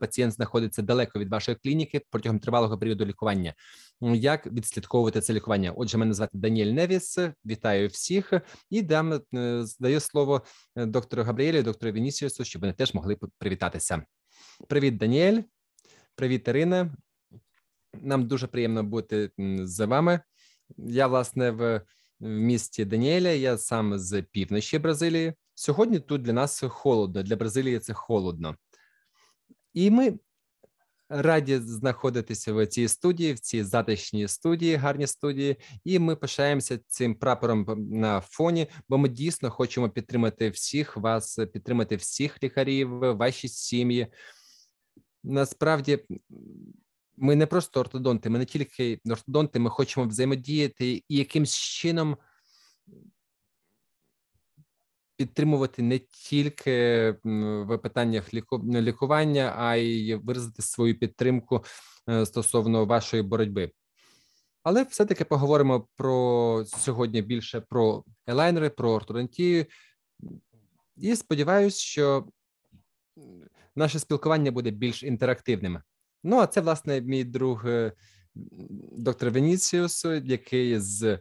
пацієнт знаходиться далеко від вашої клініки протягом тривалого періоду лікування. Як відслідковувати це лікування? Отже, мене звати Даніель Невіс. Вітаю всіх і дам е, здаю слово е, доктору Габріелю, доктору Вінісіусу, щоб вони теж могли привітатися. Привіт, Даніель. Привіт, Ірина. Нам дуже приємно бути з вами. Я власне в місті Даніеля. Я сам з півночі Бразилії. Сьогодні тут для нас холодно. Для Бразилії це холодно. І ми раді знаходитися в цій студії, в цій затишній студії, гарній студії, і ми пишаємося цим прапором на фоні, бо ми дійсно хочемо підтримати всіх вас, підтримати всіх лікарів, ваші сім'ї. Насправді. Ми не просто ортодонти, ми не тільки ортодонти, ми хочемо взаємодіяти і якимсь чином підтримувати не тільки в питаннях лікування, а й виразити свою підтримку е, стосовно вашої боротьби. Але все-таки поговоримо про сьогодні більше про елайнери, про орторантію. І сподіваюся, що наше спілкування буде більш інтерактивним. Ну а це власне мій друг е, доктор Веніціус, який з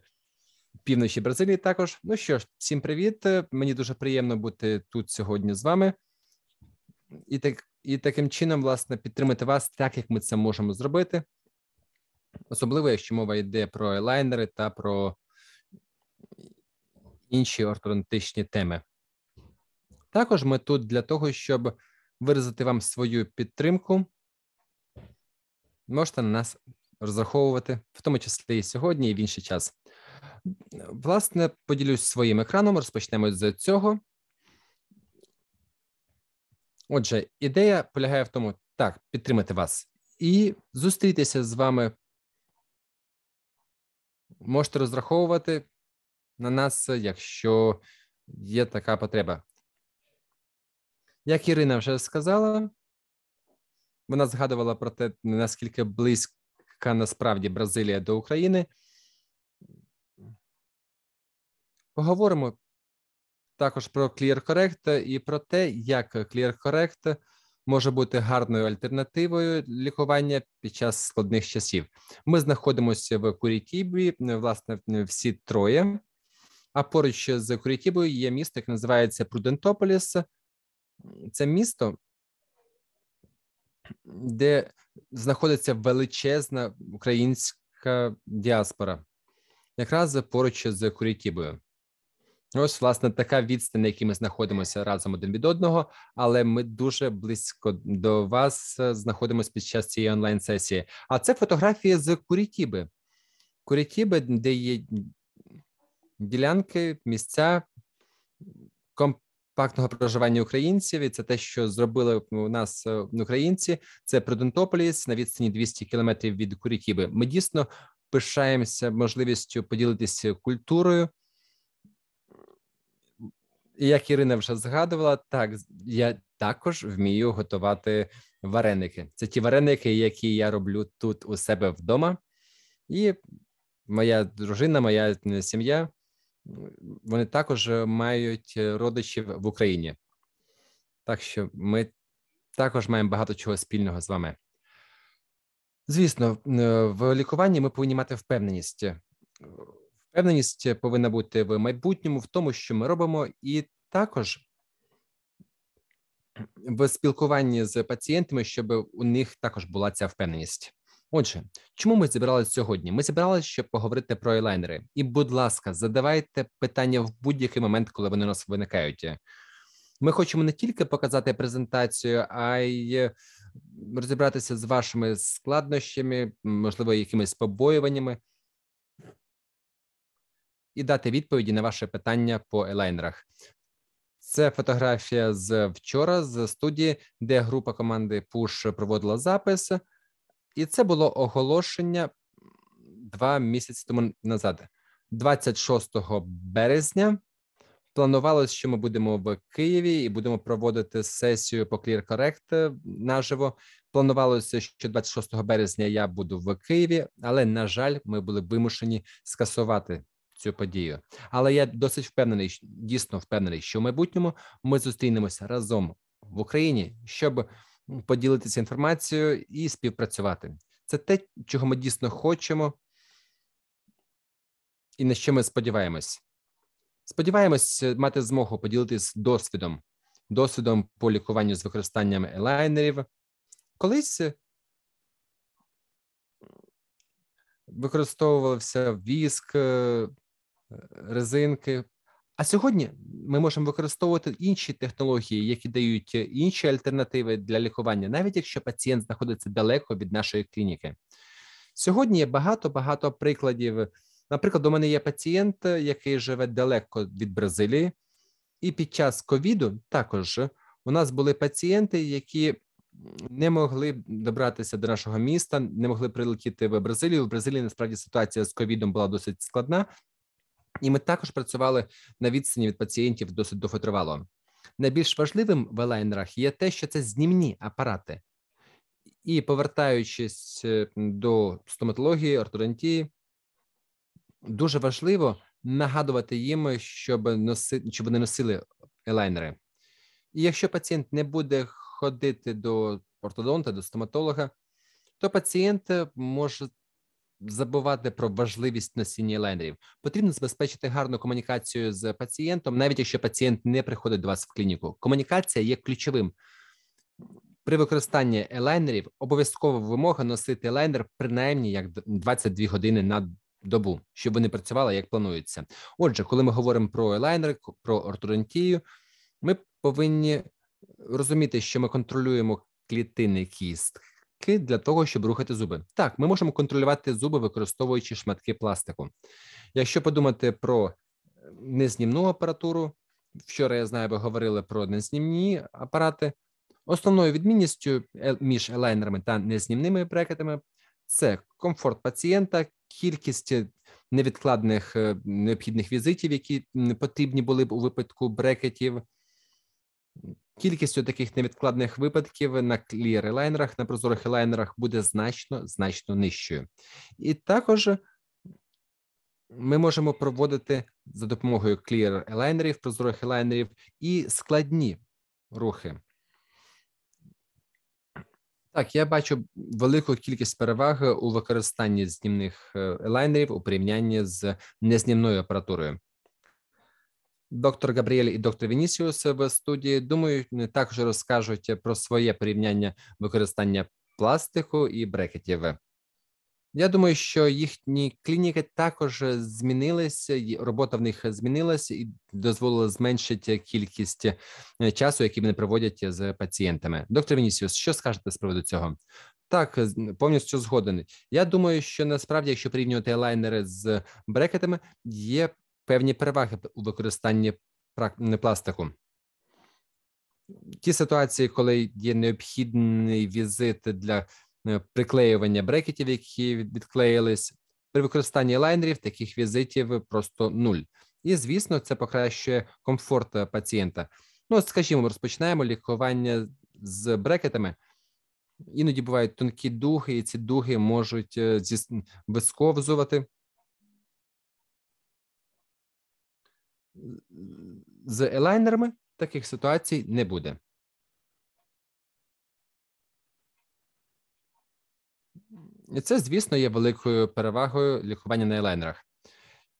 півночі Бразилії також. Ну що ж, всім привіт. Мені дуже приємно бути тут сьогодні з вами і так, і таким чином, власне, підтримати вас, так як ми це можемо зробити, особливо якщо мова йде про елайнери та про інші ортодонтичні теми. Також ми тут для того, щоб виразити вам свою підтримку. Можете на нас розраховувати, в тому числі і сьогодні, і в інший час. Власне, поділюсь своїм екраном, розпочнемо з цього. Отже, ідея полягає в тому, так, підтримати вас і зустрітися з вами. Можете розраховувати на нас, якщо є така потреба. Як Ірина вже сказала, вона згадувала про те, наскільки близька насправді Бразилія до України. Поговоримо також про Clear Correct і про те, як Clear Correct може бути гарною альтернативою лікування під час складних часів. Ми знаходимося в Курікібі, власне, всі троє. А поруч з Курікібою є місто, яке називається Прудентополіс. Це місто, де знаходиться величезна українська діаспора, якраз поруч з Курікібою. Ось, власне, така відстань, на якій ми знаходимося разом один від одного, але ми дуже близько до вас е, знаходимося під час цієї онлайн-сесії. А це фотографії з Курітіби. Курітіби, де є ділянки, місця компактного проживання українців, і це те, що зробили у нас е, українці. Це Прудентополіс на відстані 200 кілометрів від Курітіби. Ми дійсно пишаємося можливістю поділитися культурою як Ірина вже згадувала, так я також вмію готувати вареники. Це ті вареники, які я роблю тут у себе вдома, і моя дружина, моя е, сім'я. Вони також мають родичів в Україні, так що ми також маємо багато чого спільного з вами. Звісно, е, в лікуванні ми повинні мати впевненість Впевненість повинна бути в майбутньому, в тому, що ми робимо, і також в спілкуванні з пацієнтами, щоб у них також була ця впевненість. Отже, чому ми зібралися сьогодні? Ми зібралися, щоб поговорити про елайнери. І, будь ласка, задавайте питання в будь-який момент, коли вони у нас виникають. Ми хочемо не тільки показати презентацію, а й розібратися з вашими складнощами, можливо, якимись побоюваннями і дати відповіді на ваше питання по елайнерах. Це фотографія з вчора з студії, де група команди Push проводила запис, і це було оголошення два місяці тому назад, 26 березня. Планувалось, що ми будемо в Києві і будемо проводити сесію по Clear Correct е, наживо. Планувалося, що 26 березня я буду в Києві, але на жаль, ми були вимушені скасувати цю подію. Але я досить впевнений, дійсно впевнений, що в майбутньому ми зустрінемося разом в Україні, щоб поділитися інформацією і співпрацювати. Це те, чого ми дійсно хочемо, і на що ми сподіваємось. Сподіваємось е, мати змогу поділитися досвідом, досвідом по лікуванню з використанням елайнерів. Колись е, використовувався віск, е, резинки. А сьогодні ми можемо використовувати інші технології, які дають е, інші альтернативи для лікування, навіть якщо пацієнт знаходиться далеко від нашої клініки. Сьогодні є багато багато прикладів. Наприклад, у мене є пацієнт, е, який живе далеко від Бразилії, і під час ковіду також у нас були пацієнти, які не могли добратися до нашого міста, не могли прилетіти в Бразилію. В Бразилії насправді ситуація з ковідом була досить складна, і ми також працювали на відстані від пацієнтів досить довго тривало. Найбільш важливим в елайнерах є те, що це знімні апарати, і повертаючись е, до стоматології, ортодонтії, дуже важливо нагадувати їм, щоб носи, щоб вони носили елайнери. І якщо пацієнт не буде ходити до ортодонта, до стоматолога, то пацієнт може забувати про важливість носіння лайнерів. Потрібно забезпечити гарну комунікацію з пацієнтом, навіть якщо пацієнт не приходить до вас в клініку. Комунікація є ключовим. При використанні елайнерів обов'язково вимога носити елайнер принаймні як 22 години на добу, щоб вони працювали як планується. Отже, коли ми говоримо про елайнери, про орторентію, ми повинні розуміти, що ми контролюємо клітини кістки для того, щоб рухати зуби. Так, ми можемо контролювати зуби, використовуючи шматки пластику. Якщо подумати про е, незнімну апаратуру, вчора я знаю, ви говорили про незнімні апарати. Основною відмінністю е, між елайнерами та незнімними брекетами це комфорт пацієнта, кількість невідкладних е, необхідних візитів, які потрібні були б у випадку брекетів. Кількістю таких невідкладних випадків на лайнерах на прозорих лайнерах буде значно значно нижчою. І також ми можемо проводити за допомогою клір-елайнерів, прозорих елайнерів і складні рухи. Так, я бачу велику кількість переваги у використанні знімних елайнерів у порівнянні з незнімною апаратурою. Доктор Габріель і доктор Вінісіус в студії думаю, також розкажуть про своє порівняння використання пластику і брекетів. Я думаю, що їхні клініки також змінилися, робота в них змінилася і дозволила зменшити кількість е, часу, який вони проводять з пацієнтами. Доктор Вінісіус, що скажете з приводу цього? Так, повністю згоден. Я думаю, що насправді, якщо порівнювати лайнери з брекетами, є певні переваги у використанні пластику. Ті ситуації, коли є необхідний візит для е, приклеювання брекетів, які відклеїлись, при використанні лайнерів таких візитів просто нуль. І, звісно, це покращує комфорт е, пацієнта. Ну, скажімо, ми розпочинаємо лікування з брекетами. Іноді бувають тонкі дуги, і ці дуги можуть е, висковзувати. з елайнерами таких ситуацій не буде. І це, звісно, є великою перевагою лікування на елайнерах.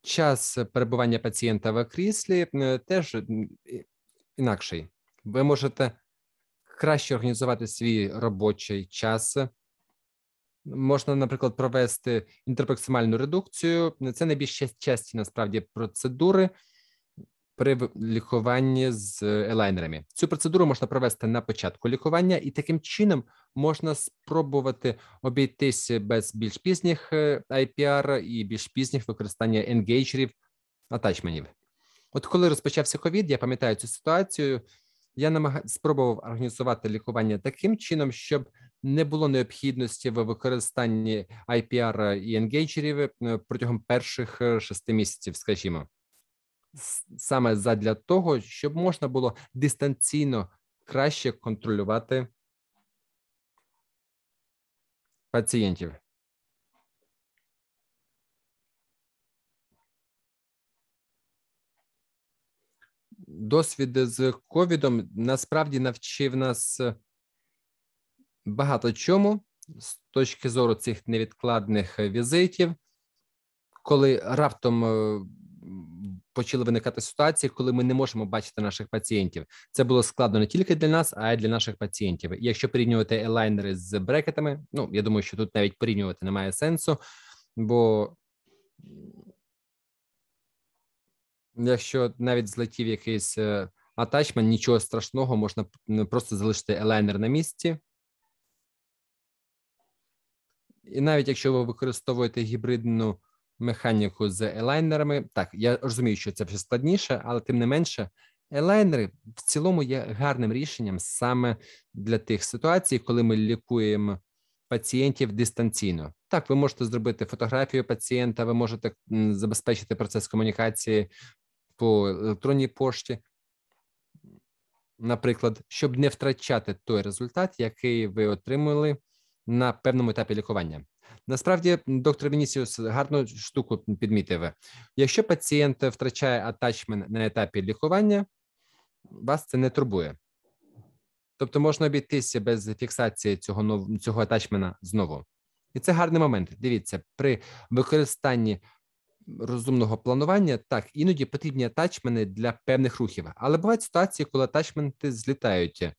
Час перебування пацієнта в кріслі е, теж інакший. Ви можете краще організувати свій робочий час. Можна, наприклад, провести інтерпроксимальну редукцію. Це найбільш часті насправді процедури, при лікуванні з е, елайнерами. Цю процедуру можна провести на початку лікування, і таким чином можна спробувати обійтися без більш пізніх е, IPR і більш пізніх використання енгейджерів, атачменів. От коли розпочався ковід, я пам'ятаю цю ситуацію. Я намага... спробував організувати лікування таким чином, щоб не було необхідності в використанні IPR і енгейджерів е, протягом перших шести місяців, скажімо саме задля того, щоб можна було дистанційно краще контролювати пацієнтів. Досвід з ковідом насправді навчив нас багато чому з точки зору цих невідкладних візитів, коли раптом е, почали виникати ситуації, коли ми не можемо бачити наших пацієнтів. Це було складно не тільки для нас, а й для наших пацієнтів. І якщо порівнювати елайнери з брекетами, ну я думаю, що тут навіть порівнювати немає сенсу, бо якщо навіть злетів якийсь е, атачмент, нічого страшного, можна ну, просто залишити елайнер на місці. І навіть якщо ви використовуєте гібридну механіку з елайнерами. Так, я розумію, що це все складніше, але тим не менше, елайнери в цілому є гарним рішенням саме для тих ситуацій, коли ми лікуємо пацієнтів дистанційно. Так, ви можете зробити фотографію пацієнта, ви можете забезпечити процес комунікації по електронній пошті. Наприклад, щоб не втрачати той результат, який ви отримали на певному етапі лікування. Насправді, доктор Вінісіус гарну штуку підмітив. Якщо пацієнт втрачає атачмент на етапі лікування, вас це не турбує. Тобто можна обійтися без фіксації цього цього атачмена знову. І це гарний момент. Дивіться, при використанні розумного планування так, іноді потрібні атачмени для певних рухів. Але бувають ситуації, коли атачменти злітають.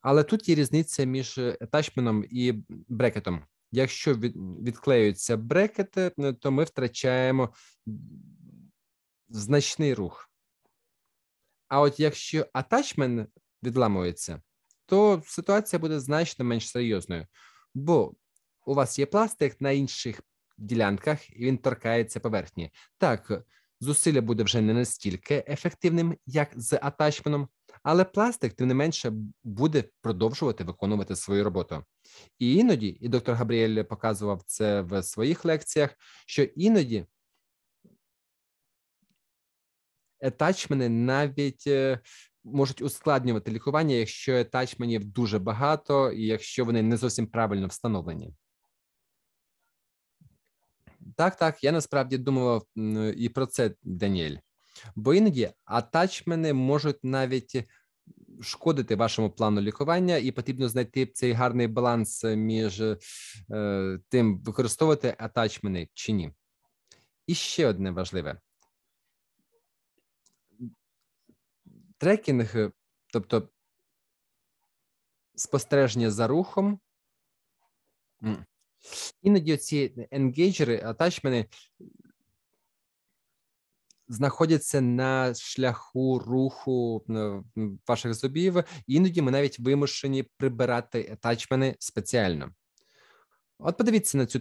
Але тут є різниця між атачменом і брекетом. Якщо відклеються брекети, то ми втрачаємо значний рух. А от якщо атачмен відламується, то ситуація буде значно менш серйозною, бо у вас є пластик на інших ділянках, і він торкається поверхні. Так, зусилля буде вже не настільки ефективним, як з атачменом, але пластик, тим не менше, буде продовжувати виконувати свою роботу. І іноді, і доктор Габріель показував це в своїх лекціях, що іноді етачмени навіть е, можуть ускладнювати лікування, якщо етачменів дуже багато, і якщо вони не зовсім правильно встановлені. Так, так, я насправді думав і про це, Даніель бо іноді атачмени можуть навіть е, шкодити вашому плану лікування, і потрібно знайти цей гарний баланс е, між е, тим, використовувати атачмени чи ні. І ще одне важливе. Трекінг, е, тобто спостереження за рухом. Іноді ці енгейджери, атачмени знаходяться на шляху руху е, ваших зубів, іноді ми навіть вимушені прибирати етачмени спеціально. От подивіться на цю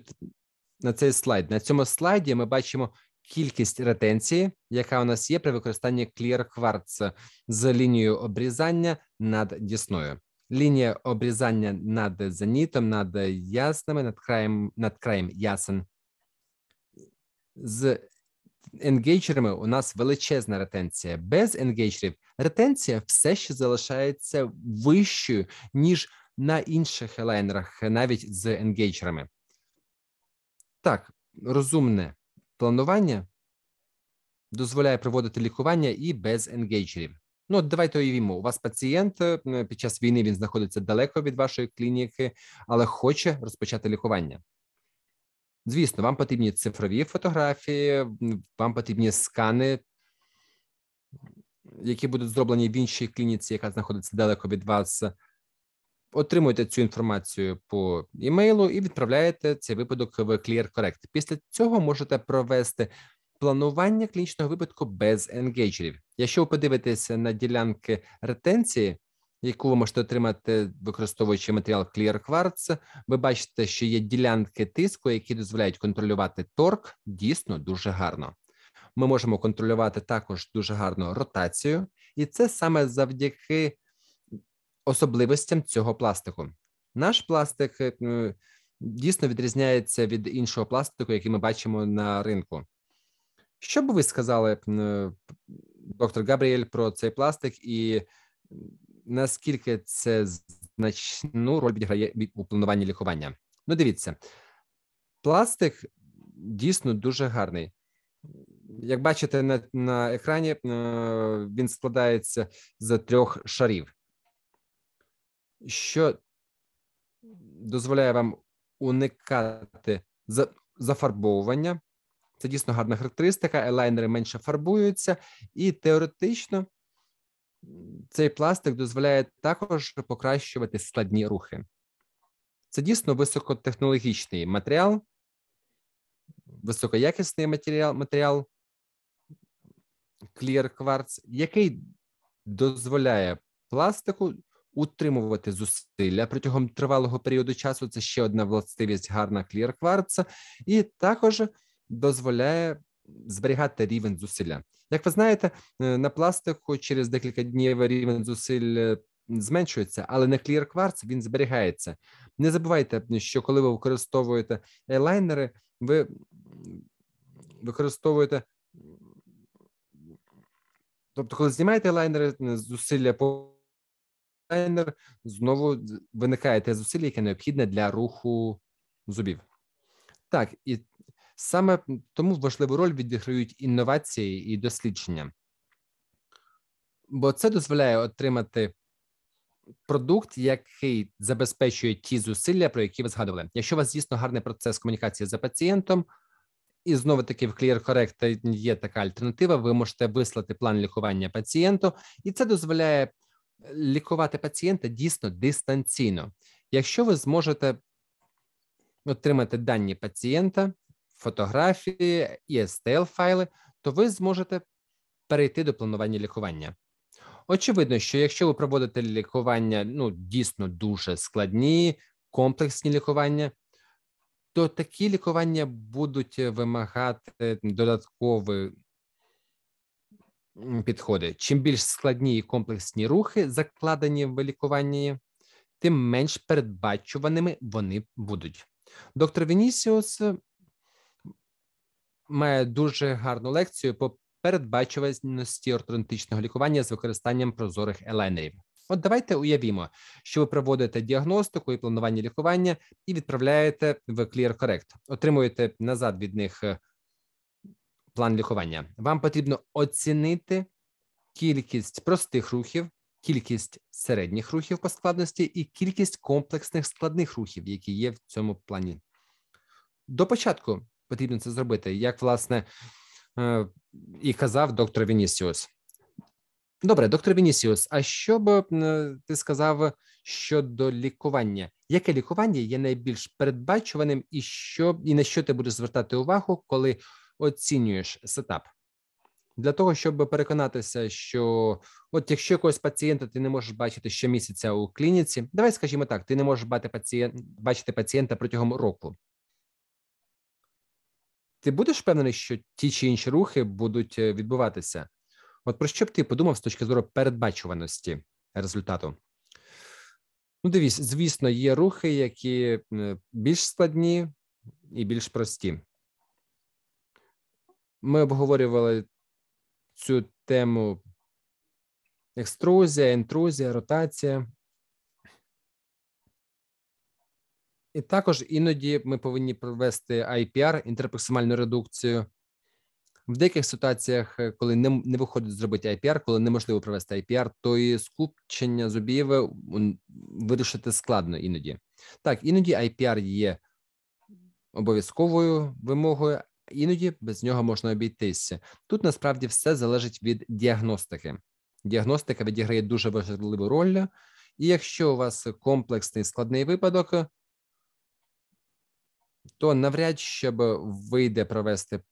на цей слайд. На цьому слайді ми бачимо кількість ретенції, яка у нас є при використанні Clear Quartz з лінією обрізання над дісною. Лінія обрізання над зенітом, над ясними над краєм над краєм ясен. З енгейджерами у нас величезна ретенція. Без енгейджерів ретенція все ще залишається вищою, ніж на інших елайнерах, навіть з енгейджерами. Так, розумне планування дозволяє проводити лікування і без енгейджерів. Ну, давайте уявімо, у вас пацієнт під час війни він знаходиться далеко від вашої клініки, але хоче розпочати лікування. Звісно, вам потрібні цифрові фотографії, вам потрібні скани, які будуть зроблені в іншій клініці, яка знаходиться далеко від вас. Отримуєте цю інформацію по імейлу і відправляєте цей випадок в Clear Correct. Після цього можете провести планування клінічного випадку без енгейджерів. Якщо ви подивитеся на ділянки ретенції, яку ви можете отримати, використовуючи матеріал Clear Quartz. Ви бачите, що є ділянки тиску, які дозволяють контролювати торк дійсно дуже гарно. Ми можемо контролювати також дуже гарно ротацію, і це саме завдяки особливостям цього пластику. Наш пластик е, дійсно відрізняється від іншого пластику, який ми бачимо на ринку. Що б ви сказали, е, доктор Габріель, про цей пластик і наскільки це значну роль відіграє у плануванні лікування? Ну, дивіться, пластик дійсно дуже гарний. Як бачите, на на екрані е, він складається з трьох шарів, що дозволяє вам уникати зафарбовування. Це дійсно гарна характеристика, елайнери менше фарбуються, і теоретично цей пластик дозволяє також покращувати складні рухи. Це дійсно високотехнологічний матеріал, високоякісний матеріал, матеріал Clear Quartz, який дозволяє пластику утримувати зусилля протягом тривалого періоду часу. Це ще одна властивість гарна Clear Quartz, і також дозволяє зберігати рівень зусилля. Як ви знаєте, е, на пластику через декілька днів рівень зусиль. Е, зменшується, але на Clear Quartz він зберігається. Не забувайте, що коли ви використовуєте елайнери, ви використовуєте, тобто, коли знімаєте лайнери е, зусилля по елайнер, знову виникає те зусилля, яке необхідне для руху зубів. Так, і Саме тому важливу роль відіграють інновації і дослідження, бо це дозволяє отримати продукт, який забезпечує ті зусилля, про які ви згадували. Якщо у вас дійсно гарний процес комунікації за пацієнтом, і знову таки в Clear Correct є така альтернатива. Ви можете вислати план лікування пацієнту, і це дозволяє е, лікувати пацієнта дійсно дистанційно. Якщо ви зможете отримати дані пацієнта, фотографії, і ESTL файли, то ви зможете перейти до планування лікування. Очевидно, що якщо ви проводите лікування, ну дійсно дуже складні, комплексні лікування, то такі лікування будуть вимагати додаткові підходи. Чим більш складні і комплексні рухи закладені в лікуванні, тим менш передбачуваними вони будуть. Доктор Венісіус має дуже гарну лекцію по передбачуваності ортодонтичного лікування з використанням прозорих елайнерів. От давайте уявімо, що ви проводите діагностику і планування лікування і відправляєте в Clear Correct. Отримуєте назад від них е, план лікування. Вам потрібно оцінити кількість простих рухів, кількість середніх рухів по складності і кількість комплексних складних рухів, які є в цьому плані. До початку потрібно це зробити, як власне е, і казав доктор Вінісіус. Добре, доктор Вінісіус, а що б е, ти сказав щодо лікування? Яке лікування є найбільш передбачуваним, і що і на що ти будеш звертати увагу, коли оцінюєш сетап? Для того щоб переконатися, що от якщо якогось пацієнта ти не можеш бачити щомісяця у клініці, давай скажімо так: ти не можеш бачити пацієнта протягом року ти будеш впевнений, що ті чи інші рухи будуть е, відбуватися? От про що б ти подумав з точки зору передбачуваності результату? Ну, дивись, звісно, є рухи, які е, більш складні і більш прості. Ми обговорювали цю тему: екструзія, інтрузія, ротація. І також іноді ми повинні провести IPR, інтерпроксимальну редукцію. В деяких ситуаціях, е, коли не не виходить зробити IPR, коли неможливо провести IPR, то і скупчення зубів е, вирішити складно іноді. Так, іноді IPR є обов'язковою вимогою, іноді без нього можна обійтися. Тут насправді все залежить від діагностики. Діагностика відіграє дуже важливу роль, і якщо у вас комплексний складний випадок то навряд щоб вийде провести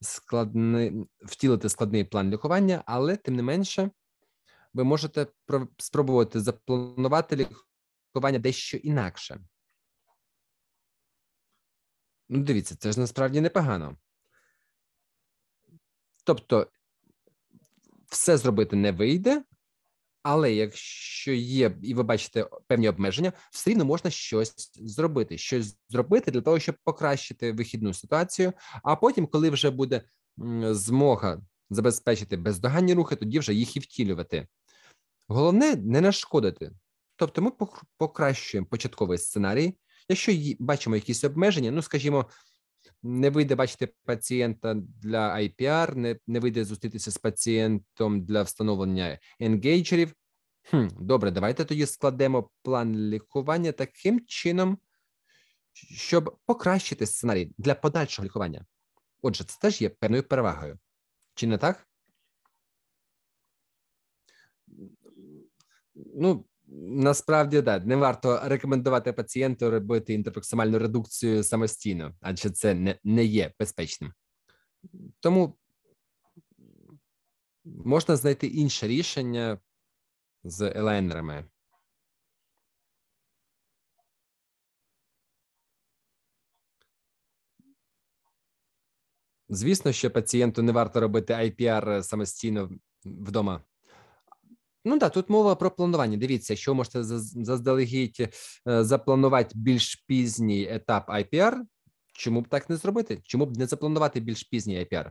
складний втілити складний план лікування, але тим не менше, ви можете спробувати запланувати лікування дещо інакше. Ну, дивіться, це ж насправді непогано. Тобто, все зробити не вийде, але якщо є, і ви бачите певні обмеження, все рівно можна щось зробити, щось зробити для того, щоб покращити вихідну ситуацію. А потім, коли вже буде змога забезпечити бездоганні рухи, тоді вже їх і втілювати. Головне не нашкодити. Тобто, ми покращуємо початковий сценарій. Якщо бачимо якісь обмеження, ну скажімо, не вийде бачити пацієнта для IPR, не, не вийде зустрітися з пацієнтом для встановлення енгейджерів. Хм, Добре, давайте тоді складемо план лікування таким чином, щоб покращити сценарій для подальшого лікування. Отже, це теж є певною перевагою. Чи не так? Ну, насправді так, не варто рекомендувати пацієнту робити інтерпроксимальну редукцію самостійно, адже це не, не є безпечним. Тому можна знайти інше рішення з елайнерами. Звісно, що пацієнту не варто робити IPR самостійно вдома. Ну так, тут мова про планування. Дивіться, що можете заздалегідь е, запланувати більш пізній етап IPR. Чому б так не зробити? Чому б не запланувати більш пізній IPR?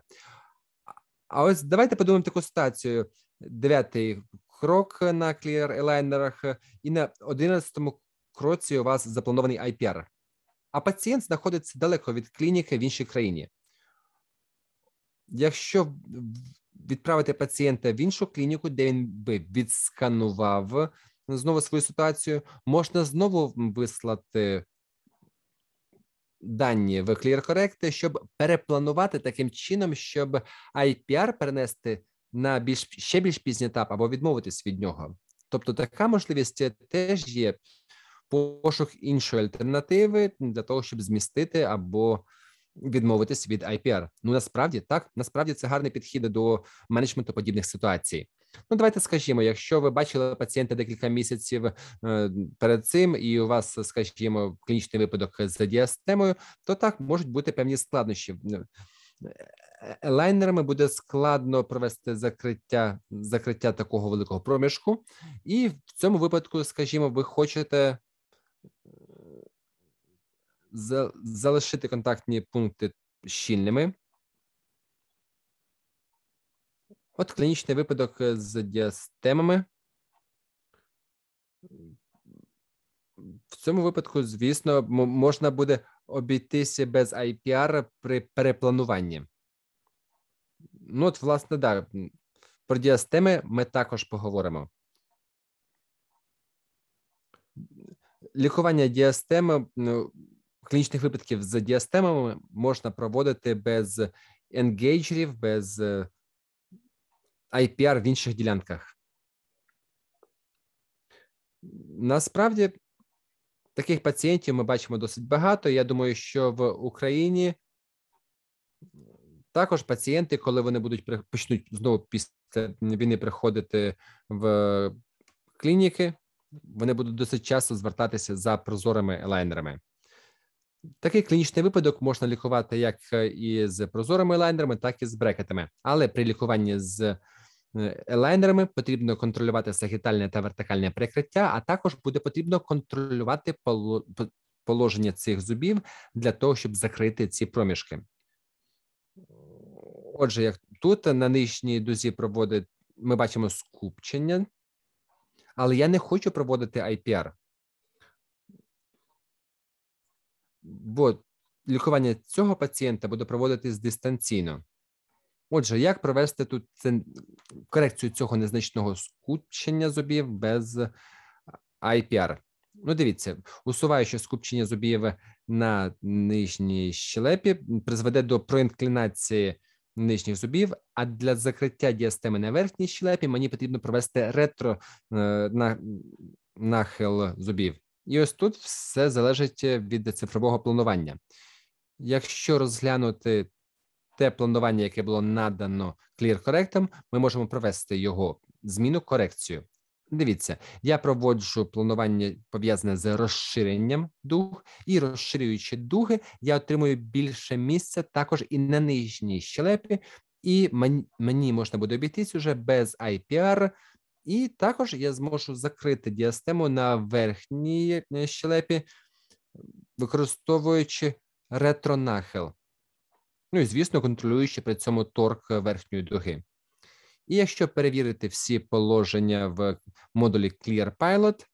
А ось давайте подумаємо таку ситуацію: дев'ятий крок на Clear Aligner і на одинадцятому кроці у вас запланований IPR. А пацієнт знаходиться далеко від клініки в іншій країні. Якщо відправити пацієнта в іншу клініку, де він би відсканував е, знову свою ситуацію. Можна знову вислати дані в Clear Correct, щоб перепланувати таким чином, щоб IPR перенести на більш ще більш пізній етап або відмовитись від нього. Тобто, така можливість теж є пошук іншої альтернативи для того, щоб змістити або відмовитись від IPR. Ну насправді так, насправді це гарний підхід до менеджменту подібних ситуацій. Ну, давайте скажімо, якщо ви бачили пацієнта декілька місяців е, перед цим, і у вас, скажімо, клінічний випадок з діастемою, то так можуть бути певні складнощі. Ну, е, лайнерами буде складно провести закриття закриття такого великого проміжку, і в цьому випадку, скажімо, ви хочете залишити контактні пункти щільними. От клінічний випадок е, з діастемами. В цьому випадку, звісно, можна буде обійтися без IPR при переплануванні. Ну, от, власне, так. Да, про діастеми ми також поговоримо. Лікування діастеми ну, клінічних випадків з діастемами можна проводити без енгейджерів, без IPR е, в інших ділянках. Насправді таких пацієнтів ми бачимо досить багато. Я думаю, що в Україні також пацієнти, коли вони будуть почнуть знову після війни приходити в клініки, вони будуть досить часто звертатися за прозорими лайнерами. Такий клінічний випадок можна лікувати як е, і з прозорими елайнерами, так і з брекетами. Але при лікуванні з е, елайнерами потрібно контролювати сагітальне та вертикальне прикриття, а також буде потрібно контролювати положення цих зубів для того, щоб закрити ці проміжки. Отже, як тут на нижній дузі проводить, ми бачимо скупчення, але я не хочу проводити IPR. бо лікування цього пацієнта буде проводитись дистанційно. Отже, як провести тут корекцію цього незначного скупчення зубів без IPR? Ну, дивіться, усуваючи скупчення зубів на нижній щелепі, призведе до проінклінації нижніх зубів. А для закриття діастеми на верхній щелепі мені потрібно провести ретро е, нахил зубів. І ось тут все залежить е, від цифрового планування. Якщо розглянути те планування, яке було надано ClearCorrect, ми можемо провести його зміну корекцію. Дивіться, я проводжу планування пов'язане з розширенням дуг, і розширюючи дуги, я отримую більше місця також і на нижній щелепі, і мені можна буде обійтись уже без IPR, і також я зможу закрити діастему на верхній е, щелепі, використовуючи ретронахил. Ну і, звісно, контролюючи при цьому торк верхньої дуги. І якщо перевірити всі положення в модулі Clear Pilot,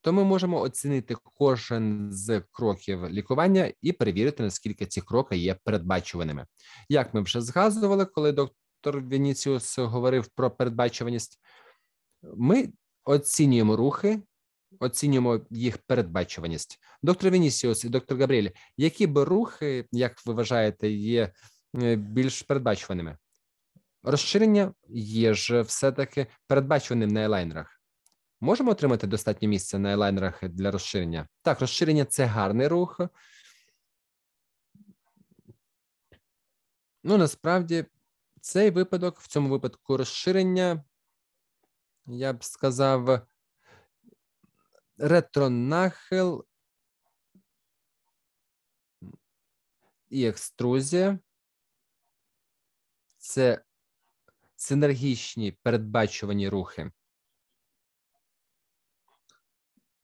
то ми можемо оцінити кожен з кроків лікування і перевірити, наскільки ці кроки є передбачуваними. Як ми вже згадували, коли доктор доктор Вініціус говорив про передбачуваність. Ми оцінюємо рухи, оцінюємо їх передбачуваність. Доктор Вінісіус і доктор Габріель, які б рухи, як ви вважаєте, є е, більш передбачуваними? Розширення є ж все-таки передбачуваним на елайнерах. Можемо отримати достатнє місця на елайнерах для розширення? Так, розширення це гарний рух. Ну, насправді цей випадок, в цьому випадку розширення, я б сказав, ретронахил і екструзія. Це синергічні передбачувані рухи.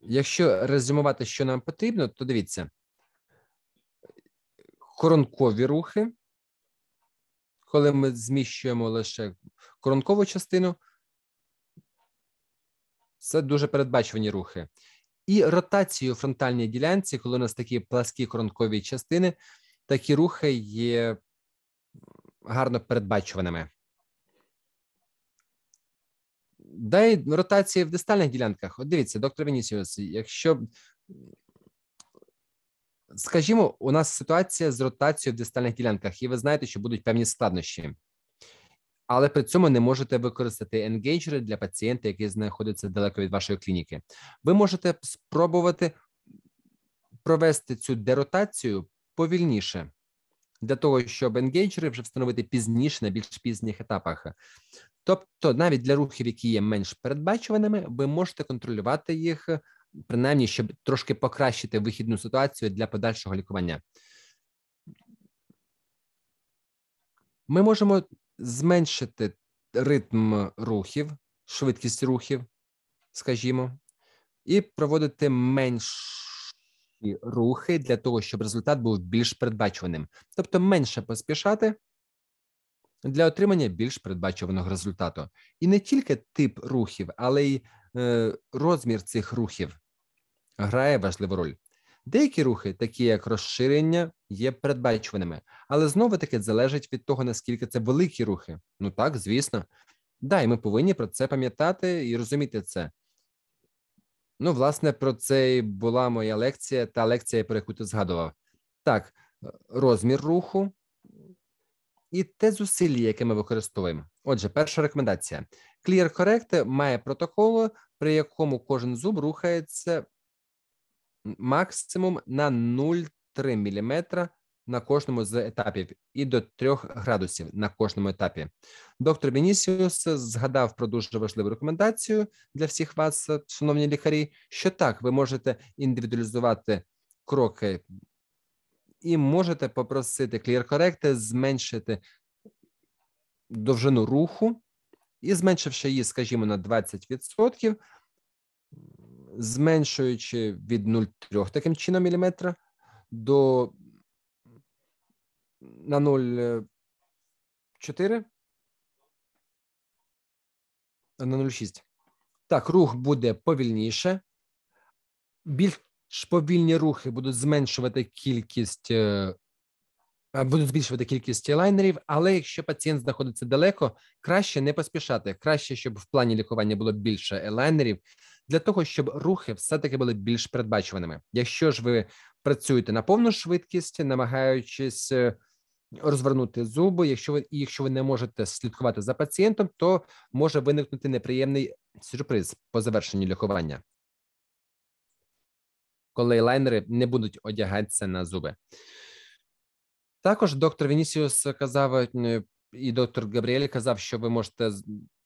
Якщо резюмувати, що нам потрібно, то дивіться: коронкові рухи коли ми зміщуємо лише коронкову частину, це дуже передбачувані рухи. І ротацію фронтальній ділянці, коли у нас такі пласкі коронкові частини, такі рухи є гарно передбачуваними. Дай ротації в дистальних ділянках. От дивіться, доктор Венісіус, якщо Скажімо, у нас ситуація з ротацією в дистальних ділянках, і ви знаєте, що будуть певні складнощі, але при цьому не можете використати енгейджери для пацієнта, який знаходиться далеко від вашої клініки. Ви можете спробувати провести цю деротацію повільніше. Для того щоб енгейджери вже встановити пізніше на більш пізніх етапах, тобто навіть для рухів, які є менш передбачуваними, ви можете контролювати їх принаймні, щоб трошки покращити вихідну ситуацію для подальшого лікування. Ми можемо зменшити ритм рухів, швидкість рухів, скажімо, і проводити менші рухи для того, щоб результат був більш передбачуваним. Тобто менше поспішати для отримання більш передбачуваного результату. І не тільки тип рухів, але й е, розмір цих рухів грає важливу роль. Деякі рухи, такі як розширення, є передбачуваними, але знову таки залежить від того, наскільки це великі рухи. Ну так, звісно. Да, і ми повинні про це пам'ятати і розуміти це. Ну, власне, про це і була моя лекція, та лекція, про яку ти згадував. Так, розмір руху і те зусилля, яке ми використовуємо. Отже, перша рекомендація: Clear Correct має протокол, при якому кожен зуб рухається максимум на 0,3 мм на кожному з етапів і до 3 градусів на кожному етапі. Доктор Вінісіус згадав про дуже важливу рекомендацію для всіх вас, шановні лікарі, що так, ви можете індивідуалізувати кроки і можете попросити кліркоректи зменшити довжину руху і зменшивши її, скажімо, на 20%, зменшуючи від 0,3 таким чином міліметра до на 0,4 на 0,6. Так, рух буде повільніше. Більш повільні рухи будуть зменшувати кількість е, будуть збільшувати кількість лайнерів, але якщо пацієнт знаходиться далеко, краще не поспішати. Краще, щоб в плані лікування було більше лайнерів, для того, щоб рухи все таки були більш передбачуваними. Якщо ж ви працюєте на повну швидкість, намагаючись е, розвернути зуби, якщо ви якщо ви не можете слідкувати за пацієнтом, то може виникнути неприємний сюрприз по завершенню лікування. Коли лайнери не будуть одягатися на зуби. Також доктор Вінісіус казав е, і доктор Габріель казав, що ви можете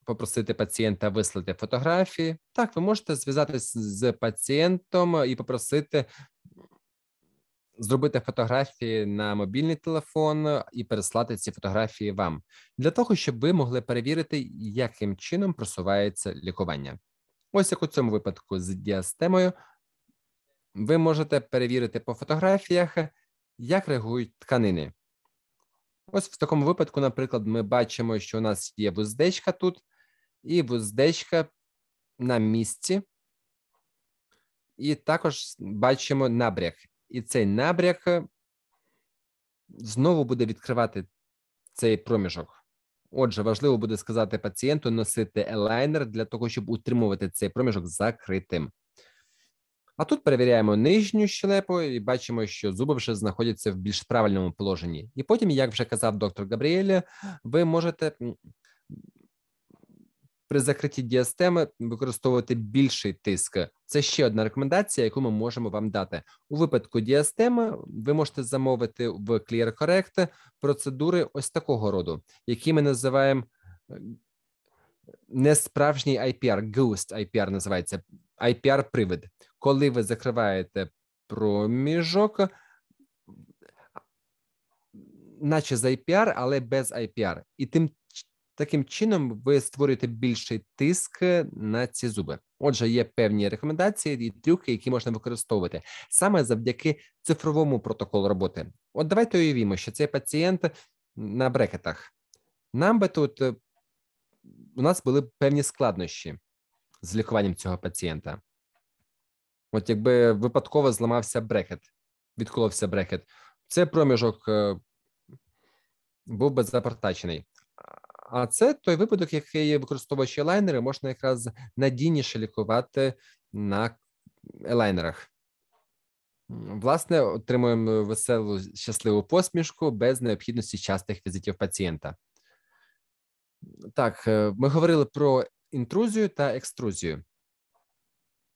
попросити пацієнта вислати фотографії. Так, ви можете зв'язатись з пацієнтом е, і попросити зробити фотографії на мобільний телефон е, і переслати ці фотографії вам для того, щоб ви могли перевірити, яким чином просувається лікування. Ось як у цьому випадку з діастемою. Ви можете перевірити по фотографіях, як реагують тканини. Ось в такому випадку, наприклад, ми бачимо, що у нас є вуздечка тут, і вуздечка на місці, і також бачимо набряг. І цей набряг е, знову буде відкривати цей проміжок. Отже, важливо буде сказати пацієнту носити елайнер для того, щоб утримувати цей проміжок закритим. А тут перевіряємо нижню щелепу і бачимо, що зуби вже знаходяться в більш правильному положенні. І потім, як вже казав доктор Габріелі, ви можете при закритті діастеми використовувати більший тиск. Це ще одна рекомендація, яку ми можемо вам дати. У випадку діастеми ви можете замовити в ClearCorrect процедури ось такого роду, які ми називаємо е, не справжній IPR, Ghost IPR називається IPR-привид. Коли ви закриваєте проміжок, наче з IPR, але без IPR. І тим таким чином ви створюєте більший тиск на ці зуби. Отже, є певні рекомендації і трюки, які можна використовувати саме завдяки цифровому протоколу роботи. От давайте уявімо, що цей пацієнт на брекетах. Нам би тут е, у нас були певні складнощі з лікуванням цього пацієнта. От, якби випадково зламався брекет, відколовся брекет, цей проміжок е, був би запортачений. А це той випадок, який використовуючи лайнери, можна якраз надійніше лікувати на елайнерах. Власне, отримуємо веселу щасливу посмішку без необхідності частих візитів пацієнта. Так, е, ми говорили про інтрузію та екструзію.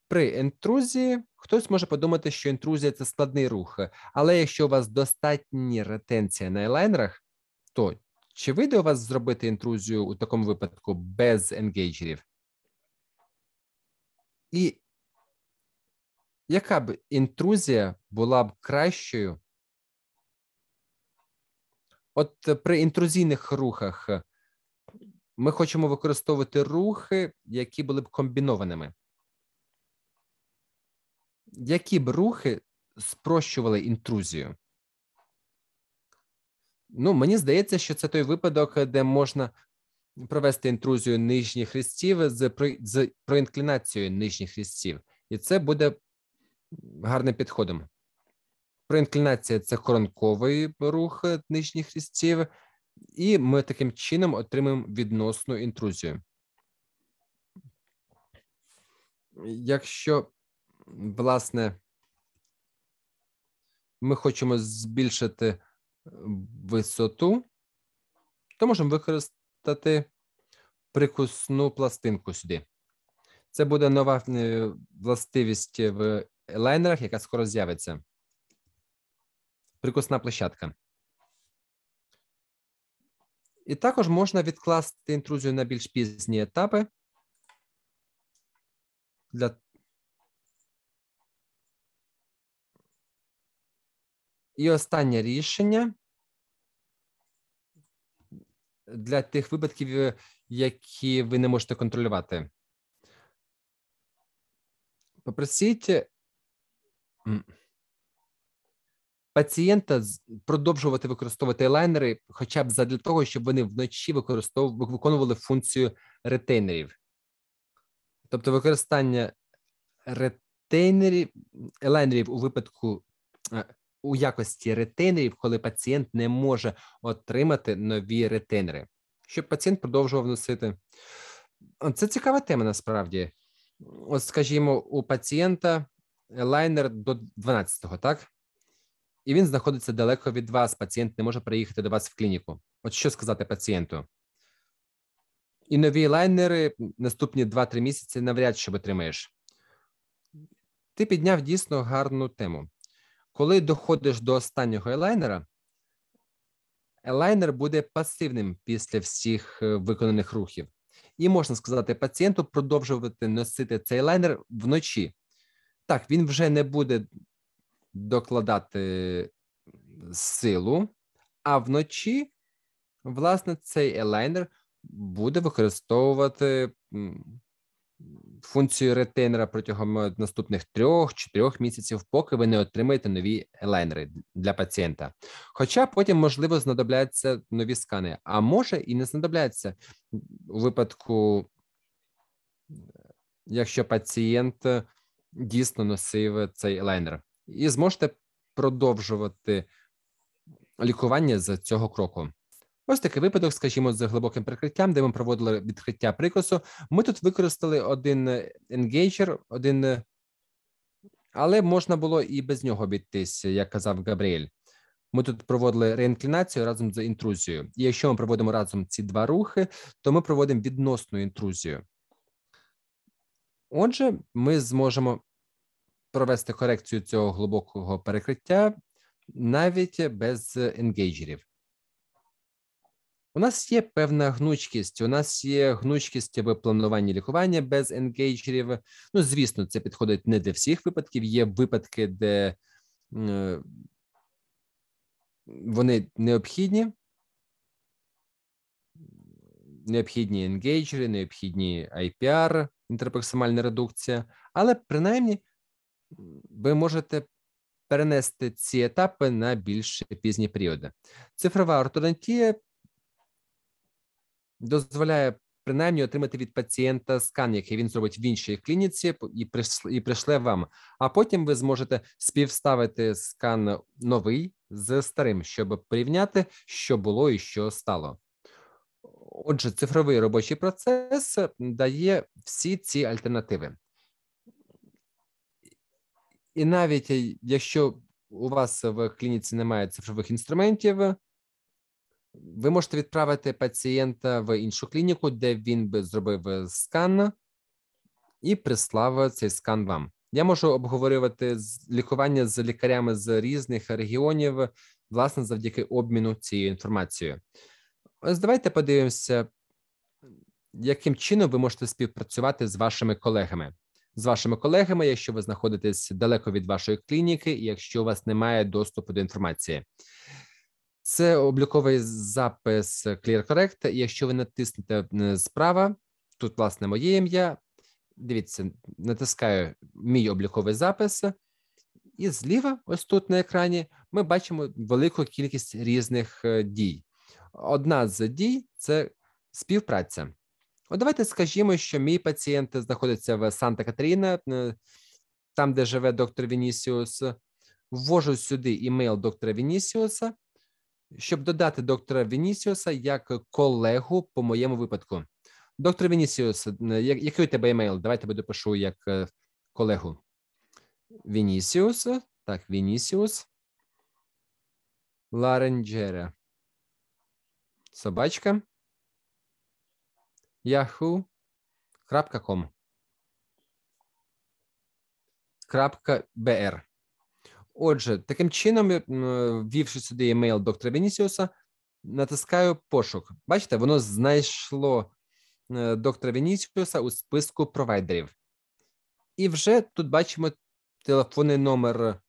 При інтрузії хтось може подумати, що інтрузія це складний рух, але якщо у вас достатні ретенція на елайнерах, то чи вийде у вас зробити інтрузію у такому випадку без енгейджерів? І яка б інтрузія була б кращою? От е, при інтрузійних рухах ми хочемо використовувати рухи, які були б комбінованими. Які б рухи спрощували інтрузію? Ну, мені здається, що це той випадок, де можна провести інтрузію нижніх хрестів з з проінклінацією нижніх хрестів. І це буде гарним підходом. Проінклінація це коронковий рух нижніх хрестів – і ми таким чином отримаємо відносну інтрузію. Якщо, власне, ми хочемо збільшити висоту, то можемо використати прикусну пластинку сюди. Це буде нова е, властивість в лайнерах, яка скоро з'явиться. Прикусна площадка. І також можна відкласти інтрузію на більш пізні етапи. Для... І останнє рішення для тих випадків, е, які ви не можете контролювати. Попросіть пацієнта продовжувати використовувати елайнери, хоча б задля того, щоб вони вночі використовували виконували функцію ретейнерів, тобто використання ретейнерів елайнерів у випадку е, у якості ретейнерів, коли пацієнт не може отримати нові ретейнери, щоб пацієнт продовжував носити. Це цікава тема насправді. От, скажімо, у пацієнта лайнер до 12-го, так? і він знаходиться далеко від вас. Пацієнт не може приїхати до вас в клініку. От що сказати пацієнту? І нові лайнери наступні 2-3 місяці навряд чи отримаєш. Ти підняв дійсно гарну тему. Коли доходиш до останнього елайнера, елайнер буде пасивним після всіх е, виконаних рухів. І можна сказати пацієнту продовжувати носити цей лайнер вночі. Так, він вже не буде докладати силу, а вночі, власне, цей елайнер буде використовувати функцію ретейнера протягом наступних трьох чи трьох місяців, поки ви не отримаєте нові елайнери для пацієнта. Хоча потім, можливо, знадобляться нові скани, а може і не знадобляться у випадку. Якщо пацієнт е, дійсно носив цей елайнер і зможете продовжувати лікування за цього кроку. Ось такий випадок, скажімо, з глибоким прикриттям, де ми проводили відкриття прикосу. Ми тут використали один енгейджер, один, але можна було і без нього обійтись, як казав Габріель. Ми тут проводили реінклінацію разом з інтрузією. І якщо ми проводимо разом ці два рухи, то ми проводимо відносну інтрузію. Отже, ми зможемо провести корекцію цього глибокого перекриття навіть без енгейджерів. У нас є певна гнучкість. У нас є гнучкість в плануванні лікування без енгейджерів. Ну, звісно, це підходить не для всіх випадків. Є випадки, де е, вони необхідні. Необхідні енгейджери, необхідні IPR, інтерпроксимальна редукція, але принаймні ви можете перенести ці етапи на більш пізні періоди. Цифрова ортодонтія дозволяє принаймні отримати від пацієнта скан, який він зробить в іншій клініці, і прийшли, і прийшле вам. А потім ви зможете співставити скан новий з старим, щоб порівняти, що було і що стало. Отже, цифровий робочий процес дає всі ці альтернативи. І навіть е, якщо у вас в клініці немає цифрових інструментів, ви можете відправити пацієнта в іншу клініку, де він би зробив е, скан і прислав цей скан вам. Я можу обговорювати лікування з лікарями з різних регіонів, власне, завдяки обміну цією інформацією. Ось давайте подивимося, яким чином ви можете співпрацювати з вашими колегами з вашими колегами, якщо ви знаходитесь далеко від вашої клініки, і якщо у вас немає доступу до інформації. Це обліковий запис ClearCorrect. якщо ви натиснете справа, тут власне моє ім'я. Дивіться, натискаю мій обліковий запис, і зліва, ось тут на екрані, ми бачимо велику кількість різних е, дій. Одна з дій це співпраця. От давайте скажімо, що мій пацієнт знаходиться в Санта Катерина, е, там, де живе доктор Вінісіус, ввожу сюди імейл доктора Вінісіуса, щоб додати доктора Вінісіуса як колегу по моєму випадку. Доктор Вінісіус, е, який у тебе емейл? Давайте тебе допишу як е, колегу. Вінісіус. Так, Вінісіус. Ларенджере. Собачка yahoo.com. .br. Отже, таким чином, е, е, ввівши сюди емейл доктора Вінісіуса, натискаю пошук. Бачите, воно знайшло е, доктора Вінісіуса у списку провайдерів. І вже тут бачимо телефонний номер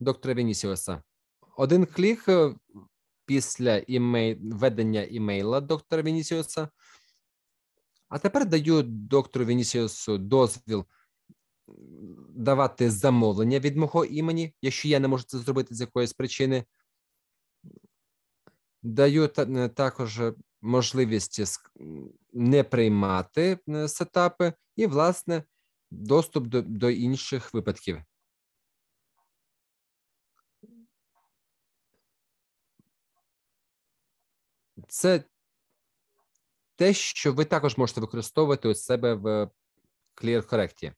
доктора Вінісіуса. Один клік після імей... введення імейла доктора Вінісіуса а тепер даю доктору Вінісіусу дозвіл давати замовлення від мого імені, якщо я не можу це зробити з якоїсь причини. Даю е, також можливість не приймати е, сетапи і, власне, доступ до, до інших випадків. Це те, що ви також можете використовувати у себе в Clear Correct.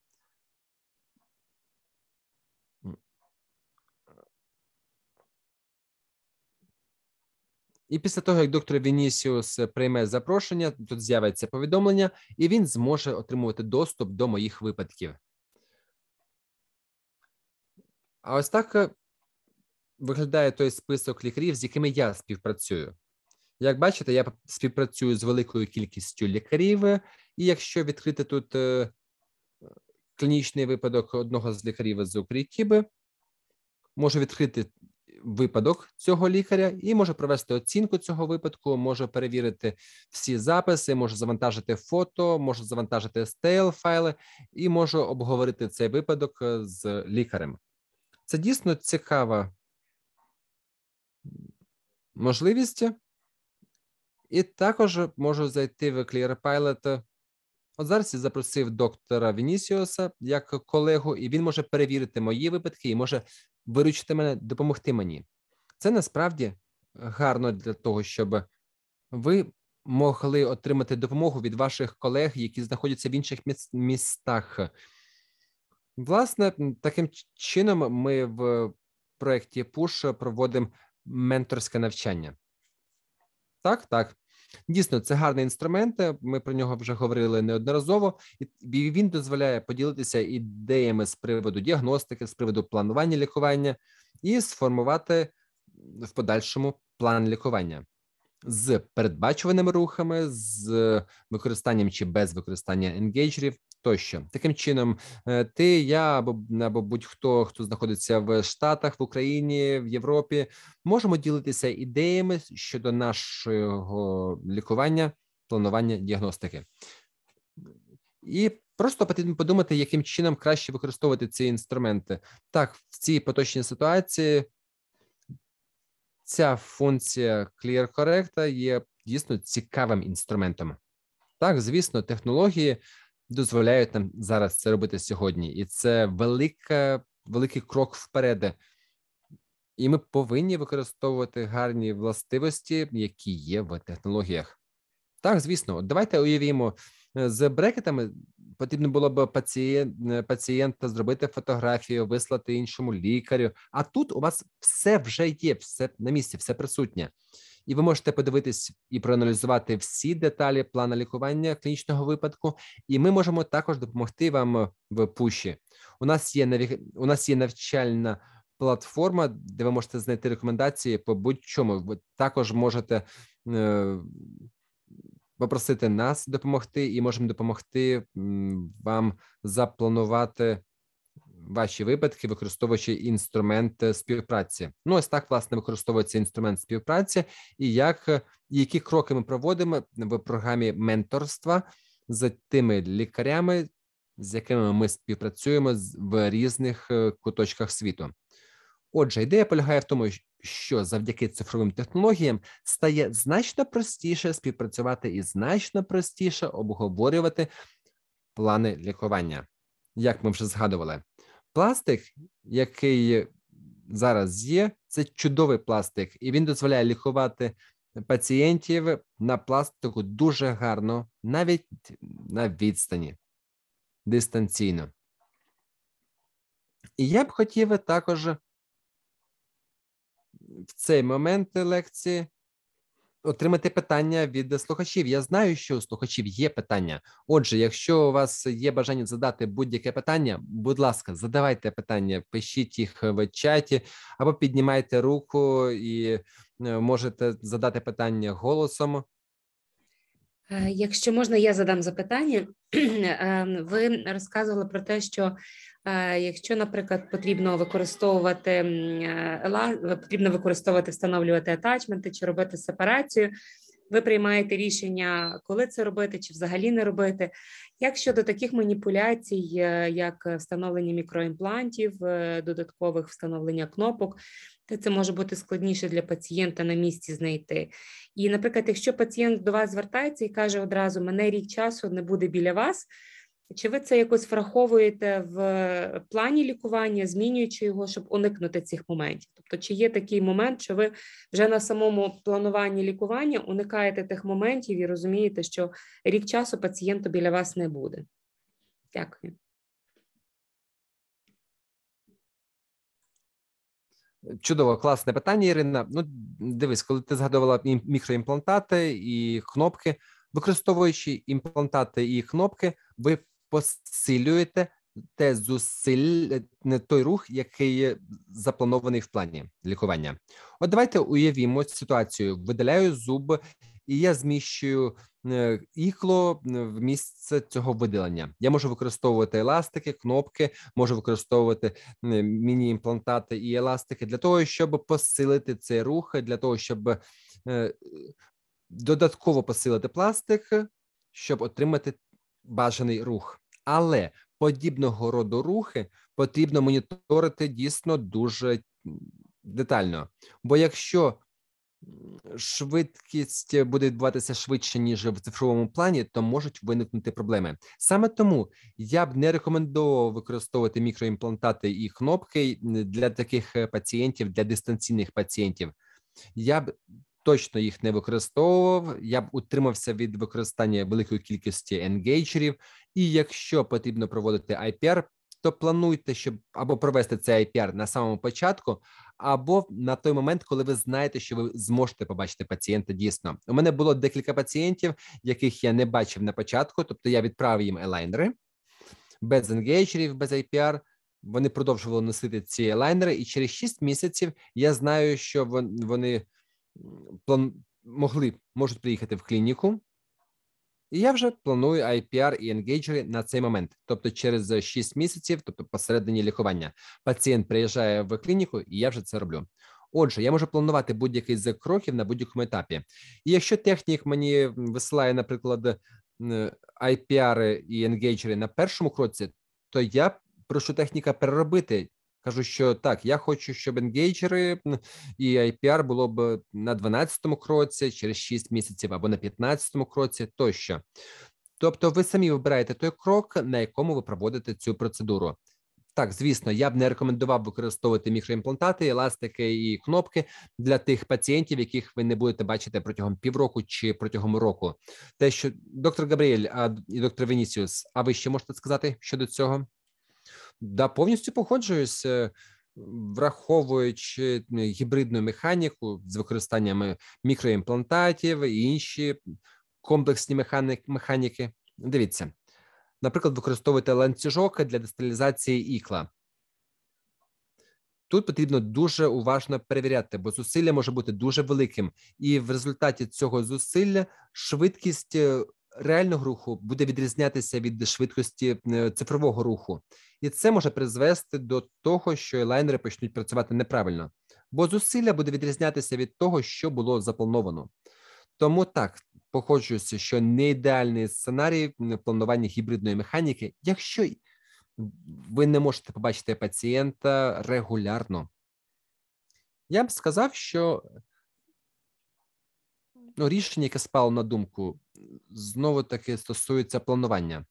І після того, як доктор Вінісіус прийме запрошення, тут з'явиться повідомлення, і він зможе отримувати доступ до моїх випадків. А ось так е, виглядає той список лікарів, з якими я співпрацюю. Як бачите, я співпрацюю з великою кількістю лікарів, і якщо відкрити тут е, клінічний випадок одного з лікарів з Укрікіби, можу відкрити випадок цього лікаря і можу провести оцінку цього випадку, можу перевірити всі записи, можу завантажити фото, можу завантажити стейл файли і можу обговорити цей випадок е, з лікарем. Це дійсно цікава можливість. І також можу зайти в ClearPilot. От зараз я запросив доктора Вінісіуса як колегу, і він може перевірити мої випадки і може виручити мене, допомогти мені. Це насправді гарно для того, щоб ви могли отримати допомогу від ваших колег, які знаходяться в інших містах. Власне, таким чином, ми в проєкті Push проводимо менторське навчання. Так, так. Дійсно, це гарний інструмент. Е, ми про нього вже говорили неодноразово, і він дозволяє поділитися ідеями з приводу діагностики, з приводу планування лікування і сформувати в подальшому план лікування з передбачуваними рухами, з використанням чи без використання енгейджерів тощо. Таким чином, е, ти, я або, або будь-хто, хто знаходиться в Штатах, в Україні, в Європі, можемо ділитися ідеями щодо нашого лікування, планування діагностики. І просто потрібно подумати, яким чином краще використовувати ці інструменти. Так, в цій поточній ситуації ця функція clear correct є дійсно цікавим інструментом. Так, звісно, технології дозволяють нам зараз це робити сьогодні, і це велика, великий крок вперед. І ми повинні використовувати гарні властивості, які є в технологіях. Так, звісно, давайте уявімо е, з брекетами потрібно було б пацієнт, е, пацієнта зробити фотографію, вислати іншому лікарю. А тут у вас все вже є, все на місці, все присутнє, і ви можете подивитись і проаналізувати всі деталі плана лікування клінічного випадку. І ми можемо також допомогти вам в пуші. У нас є наві... у нас є навчальна. Платформа, де ви можете знайти рекомендації по будь-чому. Ви також можете е, попросити нас допомогти, і можемо допомогти вам запланувати ваші випадки, використовуючи інструмент е, співпраці. Ну, ось так власне використовується інструмент співпраці, і як е, які кроки ми проводимо в програмі менторства з тими лікарями, з якими ми співпрацюємо в різних е, куточках світу. Отже, ідея полягає в тому, що завдяки цифровим технологіям стає значно простіше співпрацювати і значно простіше обговорювати плани лікування. Як ми вже згадували, пластик, який зараз є, це чудовий пластик, і він дозволяє лікувати пацієнтів на пластику дуже гарно, навіть на відстані дистанційно. І я б хотів також в цей момент лекції отримати питання від слухачів. Я знаю, що у слухачів є питання. Отже, якщо у вас є бажання задати будь-яке питання, будь ласка, задавайте питання, пишіть їх в чаті або піднімайте руку і е, можете задати питання голосом. Е, якщо можна, я задам запитання. Ем, ви розказували про те, що е, якщо, наприклад, потрібно використовувати е, потрібно використовувати, встановлювати атачменти чи робити сепарацію, ви приймаєте рішення, коли це робити, чи взагалі не робити. Як щодо таких маніпуляцій, е, як встановлення мікроімплантів, е, додаткових встановлення кнопок, то це може бути складніше для пацієнта на місці знайти. І, наприклад, якщо пацієнт до вас звертається і каже одразу: мене рік часу не буде біля вас. Чи ви це якось враховуєте в е, плані лікування, змінюючи його, щоб уникнути цих моментів? Тобто, чи є такий момент, що ви вже на самому плануванні лікування уникаєте тих моментів і розумієте, що рік часу пацієнту біля вас не буде? Дякую. Чудово, класне питання, Ірина. Ну, дивись, коли ти згадувала мікроімплантати і кнопки, використовуючи імплантати і кнопки, ви посилюєте те зусиль не той рух, який запланований в плані лікування. От давайте уявімо ситуацію: видаляю зуб, і я зміщую е, ікло в місце цього видалення. Я можу використовувати еластики, кнопки, можу використовувати міні-імплантати і еластики для того, щоб посилити цей рух, для того, щоб е, додатково посилити пластик, щоб отримати бажаний рух. Але подібного роду рухи потрібно моніторити дійсно дуже детально. Бо якщо швидкість буде відбуватися швидше ніж в цифровому плані, то можуть виникнути проблеми. Саме тому я б не рекомендував використовувати мікроімплантати і кнопки для таких е, пацієнтів, для дистанційних пацієнтів. Я б точно їх не використовував. Я б утримався від використання великої кількості енгейджерів. І якщо потрібно проводити IPR, то плануйте, щоб або провести цей IPR на самому початку, або на той момент, коли ви знаєте, що ви зможете побачити пацієнта дійсно. У мене було декілька пацієнтів, яких я не бачив на початку, тобто я відправив їм елайнери без енгейджерів, без IPR. Вони продовжували носити ці елайнери, і через 6 місяців я знаю, що вони план, могли, можуть приїхати в клініку, і я вже планую IPR і енгейджери на цей момент, тобто через 6 місяців, тобто посередині лікування. Пацієнт приїжджає в клініку, і я вже це роблю. Отже, я можу планувати будь-який з кроків на будь-якому етапі. І якщо технік мені висилає, наприклад, IPR і енгейджери на першому кроці, то я прошу техніка переробити Кажу, що так, я хочу, щоб енгейджери і IPR було б на 12-му кроці, через 6 місяців або на 15-му кроці тощо. Тобто, ви самі вибираєте той крок, на якому ви проводите цю процедуру. Так, звісно, я б не рекомендував використовувати мікроімплантати, еластики і кнопки для тих пацієнтів, яких ви не будете бачити протягом півроку чи протягом року. Те, що доктор Габріель і доктор Венісіус, а ви ще можете сказати щодо цього? Да, повністю погоджуюся, е, Враховуючи гібридну механіку з використанням мікроімплантатів і інші комплексні механі... механіки, дивіться, наприклад, використовуйте ланцюжок для дисталізації ікла. Тут потрібно дуже уважно перевіряти, бо зусилля може бути дуже великим, і в результаті цього зусилля швидкість е, реального руху буде відрізнятися від швидкості е, цифрового руху, і це може призвести до того, що лайнери почнуть працювати неправильно, бо зусилля буде відрізнятися від того, що було заплановано. Тому так погоджуюся, що не ідеальний сценарій планування гібридної механіки, якщо ви не можете побачити пацієнта регулярно. Я б сказав, що ну, рішення, яке спало на думку, знову таки стосується планування.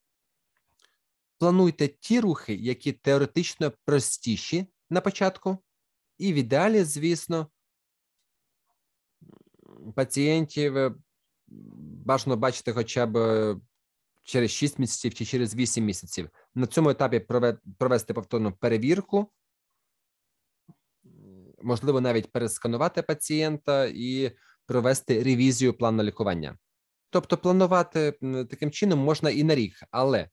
Плануйте ті рухи, які теоретично простіші на початку, і в ідеалі, звісно, пацієнтів е, бажано бачити хоча б е, через 6 місяців чи через 8 місяців. На цьому етапі провести повторну перевірку, можливо, навіть пересканувати пацієнта і провести ревізію плану лікування. Тобто, планувати таким чином можна і на рік, але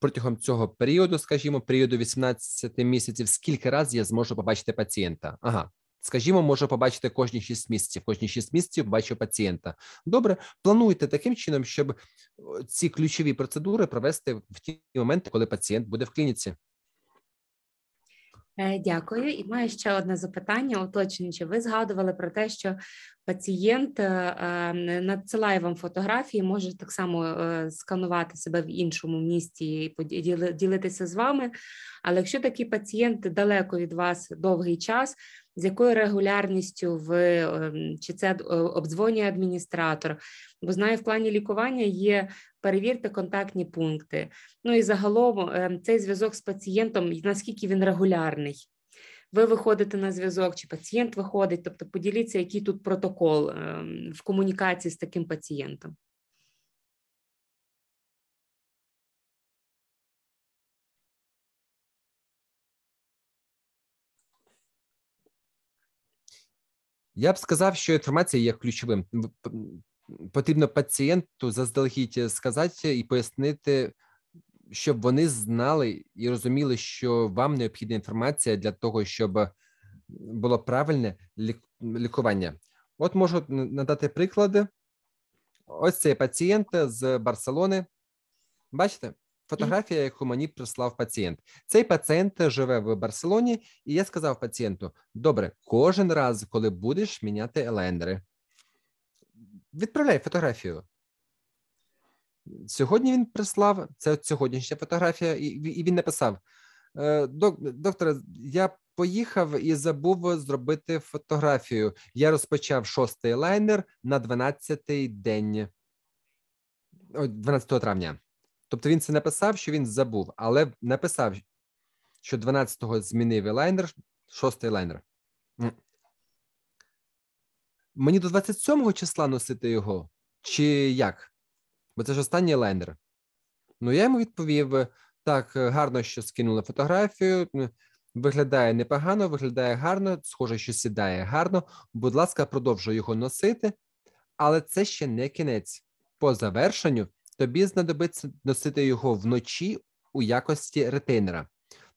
протягом цього періоду, скажімо, періоду 18 місяців, скільки разів я зможу побачити пацієнта? Ага. Скажімо, можу побачити кожні 6 місяців. Кожні 6 місяців бачу пацієнта. Добре, плануйте таким чином, щоб ці ключові процедури провести в ті моменти, коли пацієнт буде в клініці. Е, дякую. І маю ще одне запитання, уточнюючи. Ви згадували про те, що пацієнт е, ем, надсилає вам фотографії, може так само е, сканувати себе в іншому місті і ділитися з вами. Але якщо такий пацієнт далеко від вас довгий час, з якою регулярністю ви ем, чи це обдзвонює адміністратор? Бо знаю, в плані лікування є перевірте контактні пункти. Ну і загалом ем, цей зв'язок з пацієнтом, наскільки він регулярний. Ви виходите на зв'язок, чи пацієнт виходить, тобто поділіться, який тут протокол ем, в комунікації з таким пацієнтом. Я б сказав, що інформація є ключовим. Потрібно пацієнту заздалегідь е, сказати і пояснити, щоб вони знали і розуміли, що вам необхідна інформація для того, щоб було правильне лікування. От можу надати приклади. Ось цей пацієнт з Барселони. Бачите, Фотографія, яку мені прислав пацієнт. Цей пацієнт живе в Барселоні, і я сказав пацієнту: добре, кожен раз, коли будеш міняти елендери, відправляй фотографію. Сьогодні він прислав це сьогоднішня фотографія, і він написав: «Е, докторе, я поїхав і забув зробити фотографію. Я розпочав шостий лайнер на 12-й день, 12 травня. Тобто він це написав, що він забув, але написав, що 12-го змінив лайнер, 6-й лайнер. Мені до 27-го числа носити його, чи як? Бо це ж останній лайнер. Ну, я йому відповів: так, гарно, що скинули фотографію. Виглядає непогано, виглядає гарно, схоже, що сідає гарно. Будь ласка, продовжуй його носити, але це ще не кінець. По завершенню тобі знадобиться носити його вночі у якості ретейнера.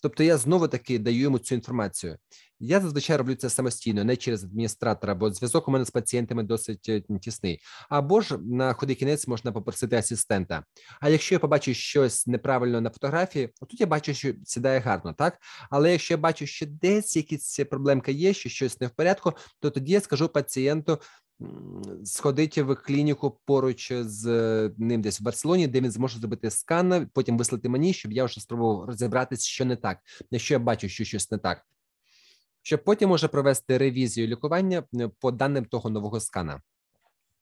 Тобто я знову таки даю йому цю інформацію. Я зазвичай роблю це самостійно, не через адміністратора, бо зв'язок у мене з пацієнтами досить е, тісний. Або ж на худий кінець можна попросити асистента. А якщо я побачу щось неправильно на фотографії, тут я бачу, що сідає гарно, так? Але якщо я бачу, що десь якісь проблемка є, що щось не в порядку, то тоді я скажу пацієнту: сходить в клініку поруч з е, ним десь в Барселоні, де він зможе зробити скан, потім вислати мені, щоб я вже спробував розібратися, що не так, якщо я бачу, що щось не так, щоб потім може провести ревізію лікування е, по даним того нового скана.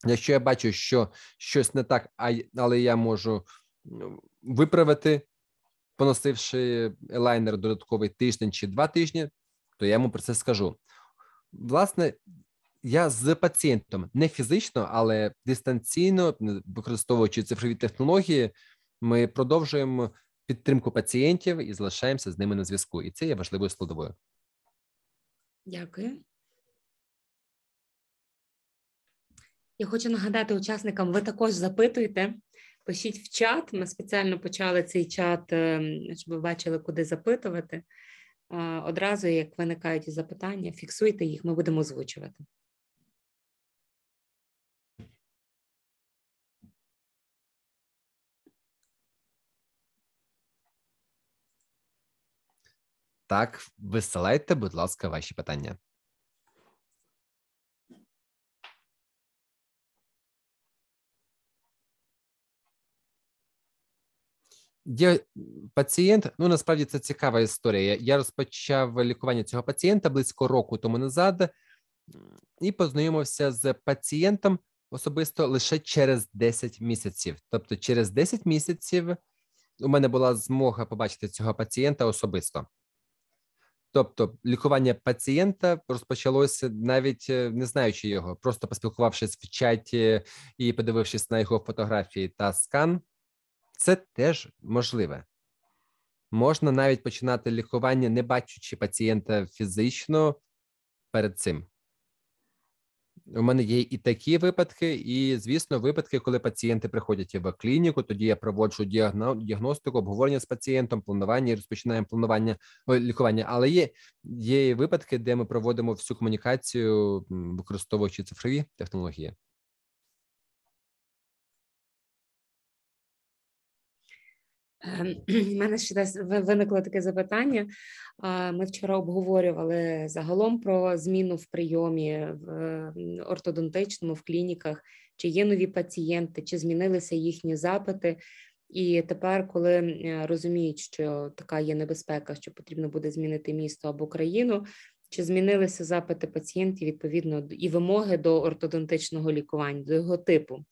Якщо я бачу, що щось не так, але я можу виправити, поносивши елайнер додатковий тиждень чи два тижні, то я йому про це скажу. Власне, я з пацієнтом не фізично, але дистанційно використовуючи цифрові технології, ми продовжуємо підтримку пацієнтів і залишаємося з ними на зв'язку. І це є важливою складовою. Дякую. Я хочу нагадати учасникам, ви також запитуєте. Пишіть в чат. Ми спеціально почали цей чат, е, щоб ви бачили, куди запитувати. Одразу, як виникають запитання, фіксуйте їх, ми будемо озвучувати. Так, висилайте, будь ласка, ваші питання. Є пацієнт, ну насправді це цікава історія. Я розпочав лікування цього пацієнта близько року тому назад і познайомився з пацієнтом особисто лише через 10 місяців. Тобто, через 10 місяців у мене була змога побачити цього пацієнта особисто. Тобто лікування пацієнта розпочалося навіть е, не знаючи його, просто поспілкувавшись в чаті і подивившись на його фотографії та скан, це теж можливе. Можна навіть починати лікування, не бачачи пацієнта фізично перед цим. У мене є і такі випадки, і звісно, випадки, коли пацієнти приходять в клініку. Тоді я проводжу діагностику, обговорення з пацієнтом, планування і розпочинаємо планування лікування. Але є є випадки, де ми проводимо всю комунікацію, використовуючи цифрові технології. У ем, мене ще десь виникло таке запитання. Ми вчора обговорювали загалом про зміну в прийомі в ортодонтичному в клініках, чи є нові пацієнти, чи змінилися їхні запити. І тепер, коли розуміють, що така є небезпека, що потрібно буде змінити місто або країну, чи змінилися запити пацієнтів відповідно і вимоги до ортодонтичного лікування, до його типу.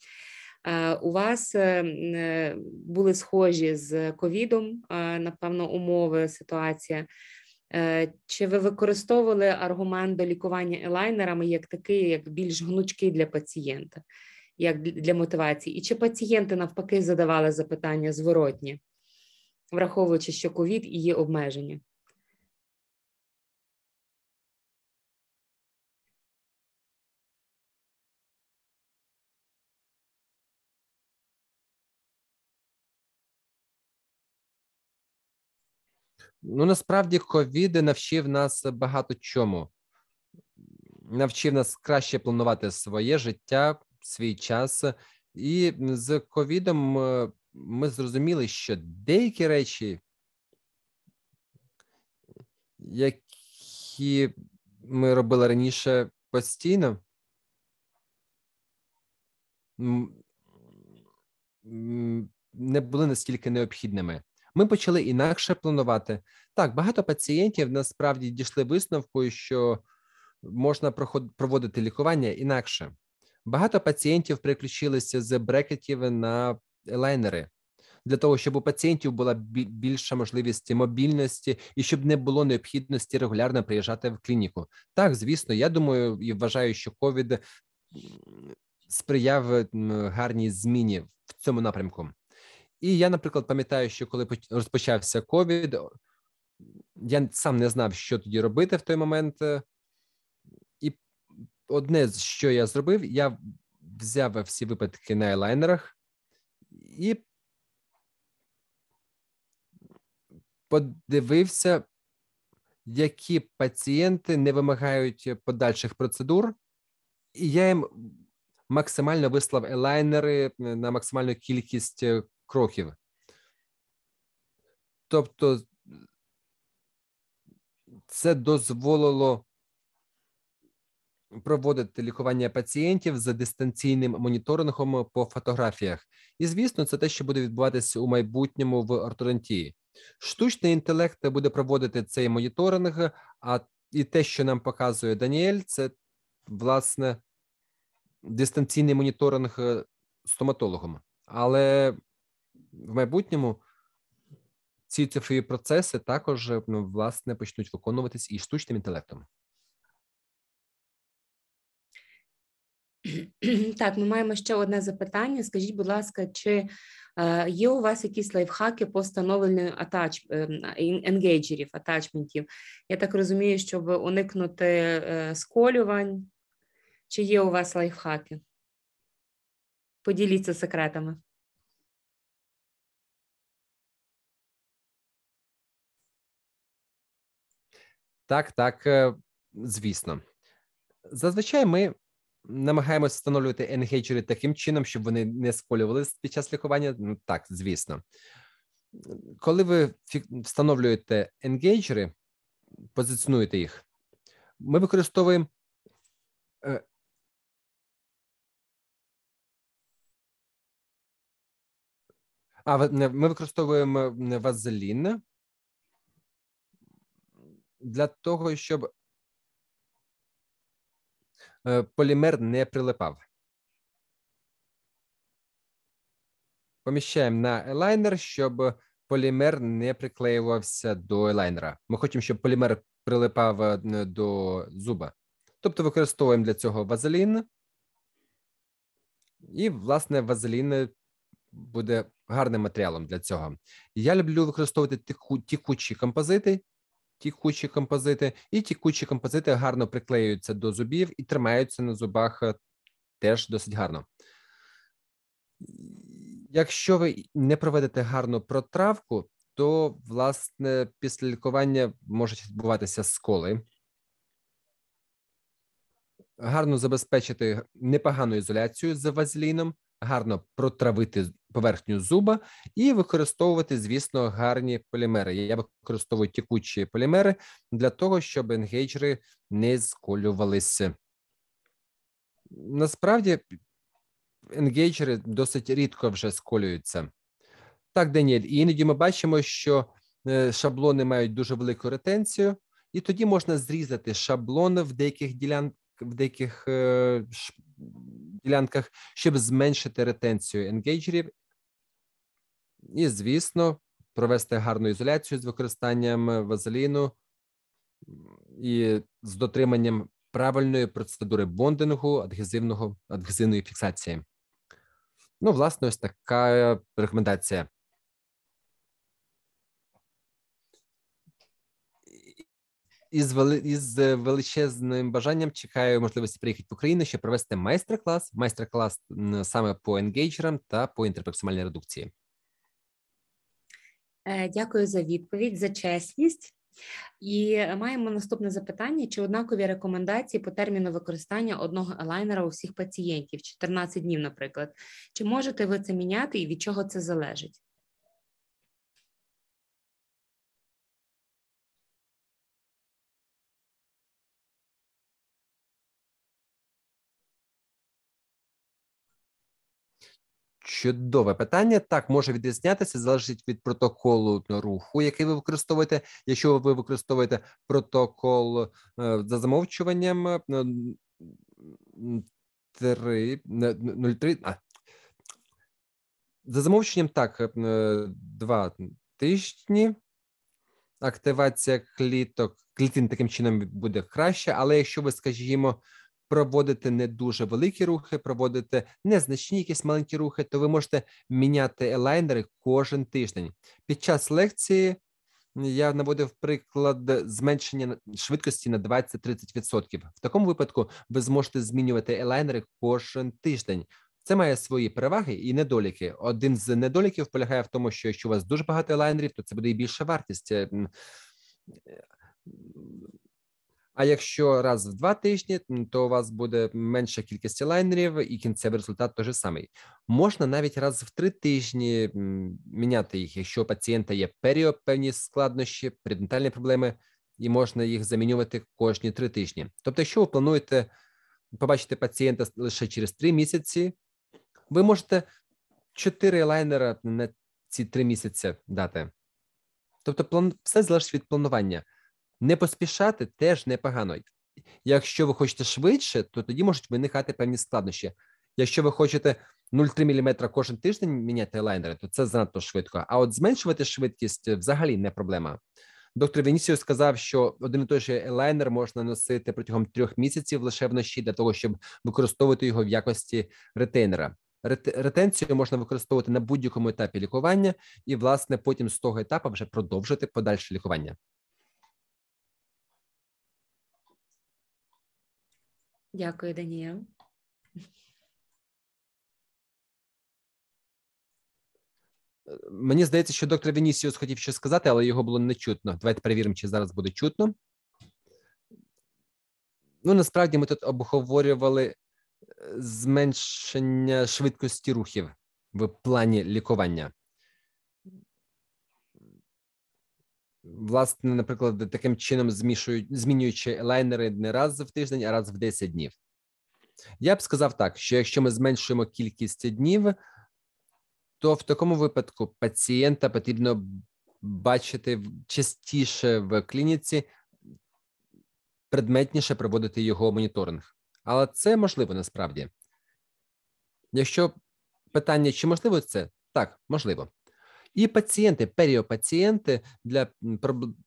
Е, у вас е, е, були схожі з ковідом, напевно, умови ситуація. Чи ви використовували аргумент до лікування елайнерами як такий, як більш гнучкий для пацієнта, як для мотивації? І чи пацієнти навпаки задавали запитання зворотні, враховуючи, що ковід і є обмеження? Ну насправді ковід навчив нас багато чому. Навчив нас краще планувати своє життя, свій час, і з ковідом е, ми зрозуміли, що деякі речі, які ми робили раніше постійно, не були настільки необхідними. Ми почали інакше планувати. Так, багато пацієнтів насправді дійшли висновкою, що можна проводити лікування інакше. Багато пацієнтів переключилися з брекетів на лайнери для того, щоб у пацієнтів була більша можливість мобільності і щоб не було необхідності регулярно приїжджати в клініку. Так, звісно, я думаю і вважаю, що ковід сприяв гарній зміні в цьому напрямку. І я, наприклад, пам'ятаю, що коли розпочався ковід, я сам не знав, що тоді робити в той момент. Е, і одне, що я зробив, я взяв всі випадки на елайнерах і подивився, які пацієнти не вимагають подальших процедур, і я їм максимально вислав елайнери на максимальну кількість е, кроків. Тобто це дозволило проводити лікування пацієнтів за дистанційним моніторингом по фотографіях. І, звісно, це те, що буде відбуватися у майбутньому в ортодонтії. Штучний інтелект буде проводити цей моніторинг, а і те, що нам показує Даніель, це власне дистанційний моніторинг е, стоматологом. Але в майбутньому ці цифрові процеси також ну, власне почнуть виконуватись і штучним інтелектом. Так, ми маємо ще одне запитання. Скажіть, будь ласка, чи е, є у вас якісь лайфхаки по встановленню атач е, енгейджерів, атачментів? Я так розумію, щоб уникнути е, сколювань. Чи є у вас лайфхаки? Поділіться секретами. Так, так, е, звісно. Зазвичай ми намагаємося встановлювати енгейджери таким чином, щоб вони не сколювалися під час лікування. Ну так, звісно. Коли ви встановлюєте енгейджери, позиціонуєте їх, ми використовуємо. Е, а, ми використовуємо вазелін для того, щоб е, полімер не прилипав. Поміщаємо на елайнер, щоб полімер не приклеювався до елайнера. Ми хочемо, щоб полімер прилипав е, до зуба. Тобто використовуємо для цього вазелін. І, власне, вазелін е, буде гарним матеріалом для цього. Я люблю використовувати тіку, тікучі композити, тікучі композити, і тікучі композити гарно приклеюються до зубів і тримаються на зубах е, теж досить гарно. Якщо ви не проведете гарну протравку, то власне після лікування можуть відбуватися сколи. Гарно забезпечити непогану ізоляцію з вазеліном, гарно протравити поверхню зуба і використовувати, звісно, гарні полімери. Я використовую тікучі полімери для того, щоб енгейджери не сколювалися. Насправді енгейджери досить рідко вже сколюються. Так, Даніель, і іноді ми бачимо, що е, шаблони мають дуже велику ретенцію, і тоді можна зрізати шаблон в деяких ділянках в деяких е, ділянках, щоб зменшити ретенцію енгейджерів. І, звісно, провести гарну ізоляцію з використанням вазеліну і з дотриманням правильної процедури бондингу, адгезивного адгезивної фіксації. Ну, власне, ось така е, рекомендація. із вели... із величезним бажанням чекаю можливості приїхати в Україну, щоб провести майстер-клас, майстер-клас саме по енгейджерам та по інтерперсональній редукції. Е, дякую за відповідь, за чесність. І маємо наступне запитання: чи однакові рекомендації по терміну використання одного елайнера у всіх пацієнтів 14 днів, наприклад, чи можете ви це міняти і від чого це залежить? Чудове питання так може відрізнятися, залежить від протоколу руху, який ви використовуєте. Якщо ви використовуєте протокол е, за замовчуванням 3, е, 03, а, за замовченням, так, е, два тижні. Активація кліток клітин таким чином буде краще, але якщо ви, скажімо, проводите не дуже великі рухи, проводите незначні якісь маленькі рухи, то ви можете міняти елайнери кожен тиждень. Під час лекції я наводив приклад зменшення швидкості на 20-30%. В такому випадку ви зможете змінювати елайнери кожен тиждень. Це має свої переваги і недоліки. Один з недоліків полягає в тому, що якщо у вас дуже багато елайнерів, то це буде і більша вартість. Е, е, а якщо раз в два тижні, то у вас буде менша кількість лайнерів, і кінцевий результат той же самий. Можна навіть раз в три тижні міняти їх, якщо у пацієнта є період, певні складнощі, предентальні проблеми, і можна їх замінювати кожні три тижні. Тобто, якщо ви плануєте побачити пацієнта лише через три місяці, ви можете чотири лайнера на ці три місяці дати. Тобто, план все залежить від планування. Не поспішати теж непогано. Якщо ви хочете швидше, то тоді можуть виникати певні складнощі. Якщо ви хочете 0,3 мм кожен тиждень міняти лайнери, то це занадто швидко. А от зменшувати швидкість взагалі не проблема. Доктор Венісіо сказав, що один і той же лайнер можна носити протягом трьох місяців лише вночі для того, щоб використовувати його в якості ретейнера. Ретенцію можна використовувати на будь-якому етапі лікування, і, власне, потім з того етапу вже продовжити подальше лікування. Дякую, Даніел. Мені здається, що доктор Венісіус хотів щось сказати, але його було не чутно. Давайте перевіримо, чи зараз буде чутно. Ну, насправді ми тут обговорювали е, зменшення швидкості рухів в плані лікування. власне, наприклад, таким чином змішують, змінюючи лайнери не раз в тиждень, а раз в 10 днів. Я б сказав так, що якщо ми зменшуємо кількість днів, то в такому випадку пацієнта потрібно бачити частіше в клініці, предметніше проводити його моніторинг. Але це можливо насправді. Якщо питання, чи можливо це, так, можливо. І пацієнти, періопацієнти для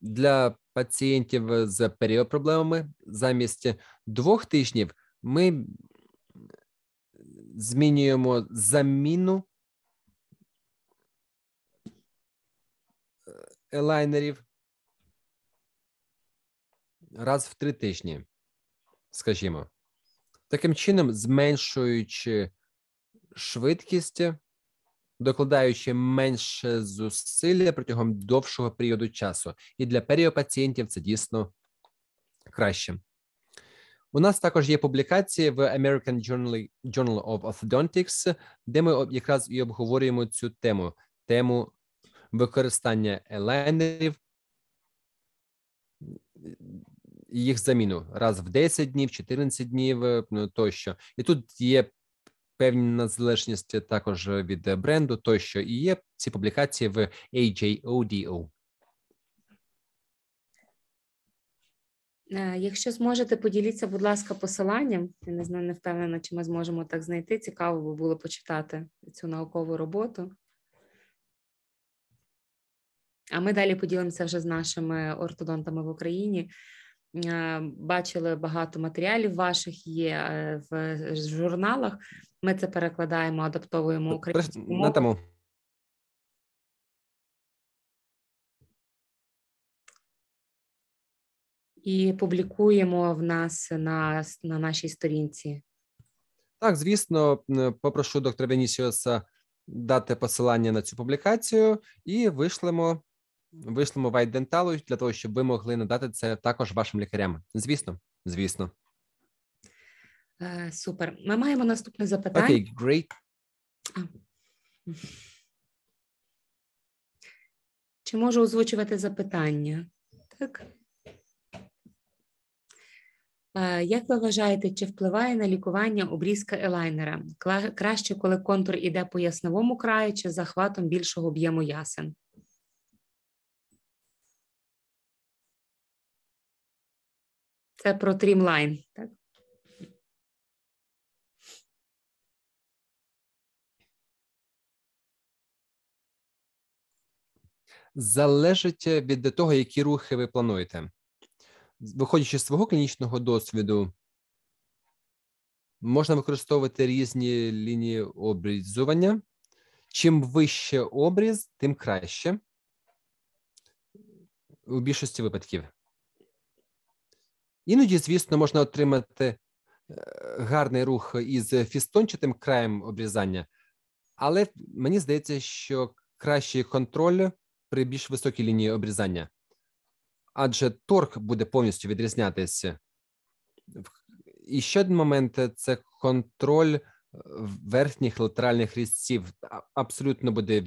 для пацієнтів з періопроблемами замість двох тижнів ми змінюємо заміну елайнерів э, раз в три тижні, скажімо, таким чином зменшуючи швидкість докладаючи менше зусилля протягом довшого періоду часу, і для періопацієнтів це дійсно краще. У нас також є публікації в American Journal of Orthodontics, де ми якраз і обговорюємо цю тему: тему використання елайнерів, їх заміну раз в 10 днів, 14 днів ну, тощо. І тут є Певні незалежність також від е, бренду, тощо і є ці публікації в AJODO. Е, якщо зможете, поділіться, будь ласка, посиланням. Я не знаю, не впевнена, чи ми зможемо так знайти. Цікаво би було почитати цю наукову роботу. А ми далі поділимося вже з нашими ортодонтами в Україні. Е, бачили багато матеріалів ваших є в журналах. Ми це перекладаємо, адаптовуємо українську мову. На тому. І публікуємо в нас на на нашій сторінці. Так, звісно, попрошу доктора Венісіоса дати посилання на цю публікацію і вишлемо вишлемо вайденталу для того, щоб ви могли надати це також вашим лікарям. Звісно, звісно. Е, супер. Ми маємо наступне запитання. okay, great. Чи можу озвучувати запитання? Так. Е, як ви вважаєте, чи впливає на лікування обрізка елайнера? Краще, коли контур іде по ясновому краю чи захватом більшого об'єму ясен? Це про трімлайн, так? залежить е, від е, того, які рухи ви плануєте. Виходячи з свого клінічного досвіду, можна використовувати різні лінії обрізування. Чим вище обріз, тим краще у більшості випадків. Іноді, звісно, можна отримати е, гарний рух із фістончатим краєм обрізання, але мені здається, що кращий контроль при більш високій лінії обрізання, адже торг буде повністю відрізнятися. І ще один момент е, це контроль е, верхніх латеральних різців. Абсолютно буде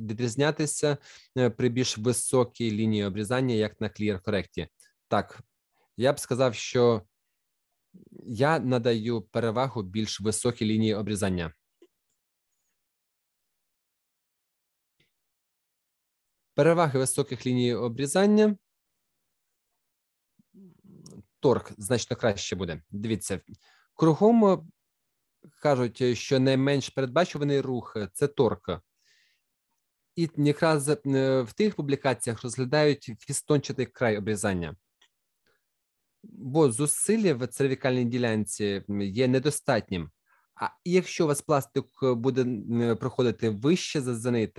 відрізнятися е, при більш високій лінії обрізання, як на клієр-коректі. Так, я б сказав, що я надаю перевагу більш високій лінії обрізання. Переваги високих ліній обрізання. Торг значно краще буде. Дивіться, кругом е, кажуть, е, що найменш передбачуваний рух е, це торг. І якраз в тих публікаціях розглядають фістончатий край обрізання, бо зусилля в цервікальній ділянці є недостатнім. А якщо у вас пластик буде проходити вище за зенит,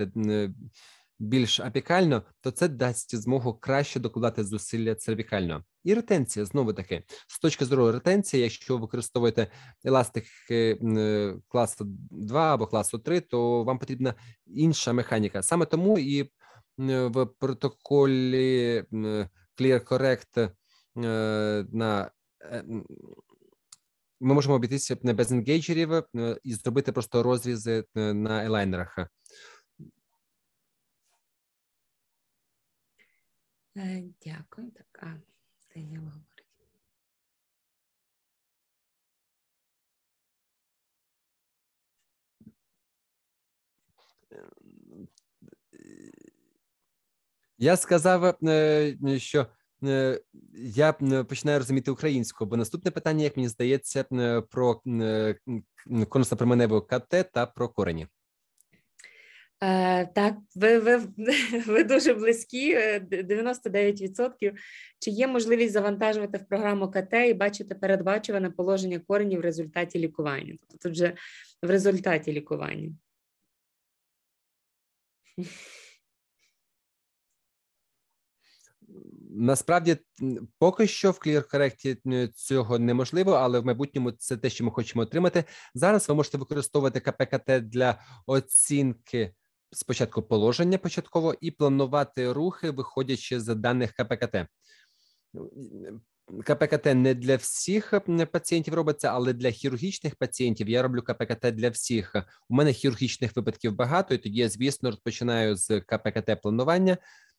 більш апікально, то це дасть змогу краще докладати зусилля цервікально. І ретенція знову таки з точки зору ретенції, якщо ви використовуєте еластик е, е, класу 2 або класу 3, то вам потрібна інша механіка. Саме тому і е, в протоколі Clear Correct на ми можемо обійтися без енгейджерів і зробити просто розрізи на елайнерах. Е, дякую. Так, а Даніла говорить. Я сказав, е, що е, я починаю розуміти українську, бо наступне питання, як мені здається, про конусно променеву КТ та про корені. Е, так, ви ви, ви дуже близькі, 99%. Е, Чи є можливість завантажувати в програму КТ і бачити передбачуване положення коренів в результаті лікування? Тобто тут вже в результаті лікування. Насправді, поки що в ClearCorrect цього неможливо, але в майбутньому це те, що ми хочемо отримати. Зараз ви можете використовувати КПКТ для оцінки спочатку положення початково і планувати рухи, виходячи з даних КПКТ. КПКТ не для всіх е, пацієнтів робиться, але для хірургічних пацієнтів я роблю КПКТ для всіх. У мене хірургічних випадків багато, і тоді я, звісно, розпочинаю з КПКТ планування.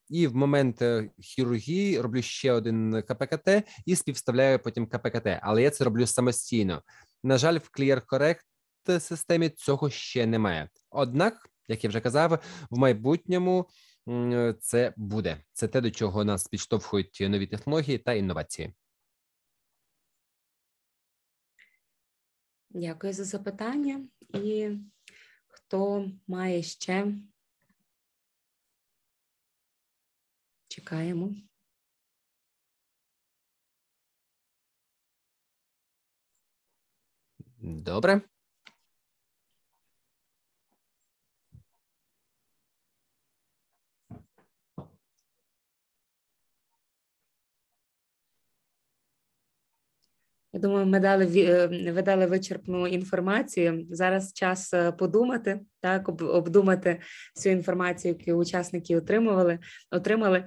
І в момент е, хірургії роблю ще один КПКТ і співставляю потім КПКТ. Але я це роблю самостійно. На жаль, в ClearCorrect системі цього ще немає. Однак як я вже казав, в майбутньому це буде це те, до чого нас підштовхують нові технології та інновації. Дякую за запитання. І хто має ще? Чекаємо. Добре. Я думаю, ми дали е, ви дали вичерпну інформацію. Зараз час е, подумати, так обдумати всю інформацію, яку учасники отримували, отримали.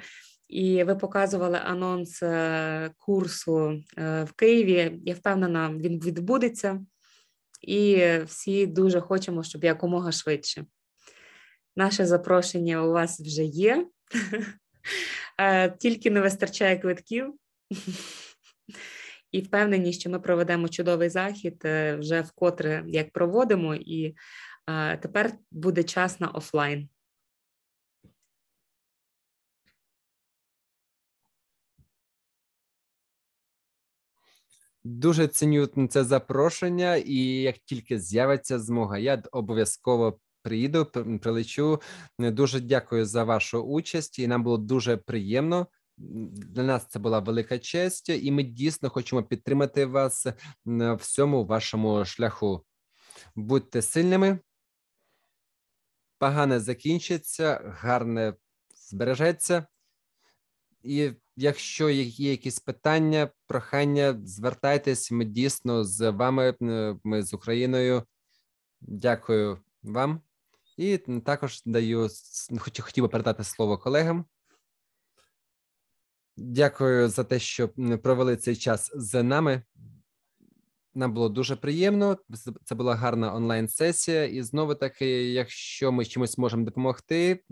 І ви показували анонс е, курсу в Києві. Я впевнена, він відбудеться, і всі дуже хочемо, щоб якомога швидше. Наше запрошення у вас вже є, тільки не вистачає квитків. і впевнені, що ми проведемо чудовий захід е, вже вкотре як проводимо, і е, тепер буде час на офлайн. Дуже ціню це запрошення, і як тільки з'явиться змога, я обов'язково приїду, прилечу. Дуже дякую за вашу участь, і нам було дуже приємно для нас це була велика честь, і ми дійсно хочемо підтримати вас на всьому вашому шляху. Будьте сильними, погане закінчиться, гарне збережеться. І якщо є якісь питання, прохання, звертайтесь. Ми дійсно з вами, ми з Україною. Дякую вам. І також даю хотів би передати слово колегам. Дякую за те, що провели цей час з нами. Нам було дуже приємно. Це була гарна онлайн-сесія. І знову таки, якщо ми чимось можемо допомогти,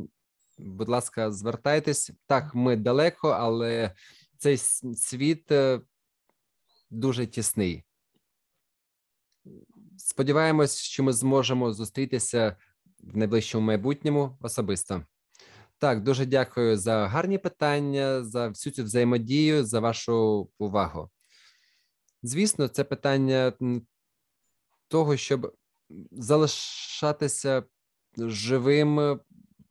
будь ласка, звертайтесь. Так, ми далеко, але цей світ е, дуже тісний. Сподіваємось, що ми зможемо зустрітися в найближчому майбутньому особисто. Так, дуже дякую за гарні питання, за всю цю взаємодію, за вашу увагу. Звісно, це питання того, щоб залишатися живим,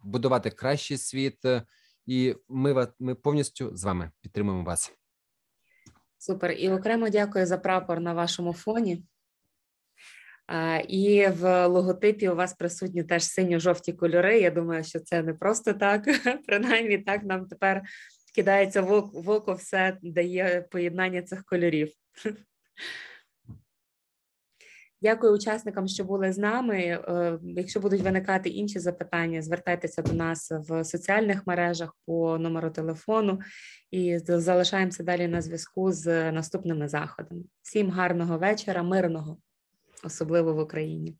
будувати кращий світ, е, і ми ми повністю з вами підтримуємо вас. Супер і окремо дякую за прапор на вашому фоні. І в логотипі у вас присутні теж синьо-жовті кольори. Я думаю, що це не просто так. Принаймні, так нам тепер кидається в око все дає поєднання цих кольорів. Дякую учасникам, що були з нами. Е, якщо будуть виникати інші запитання, звертайтеся до нас в соціальних мережах по номеру телефону і залишаємося далі на зв'язку з наступними заходами. Всім гарного вечора, мирного особливо в Україні.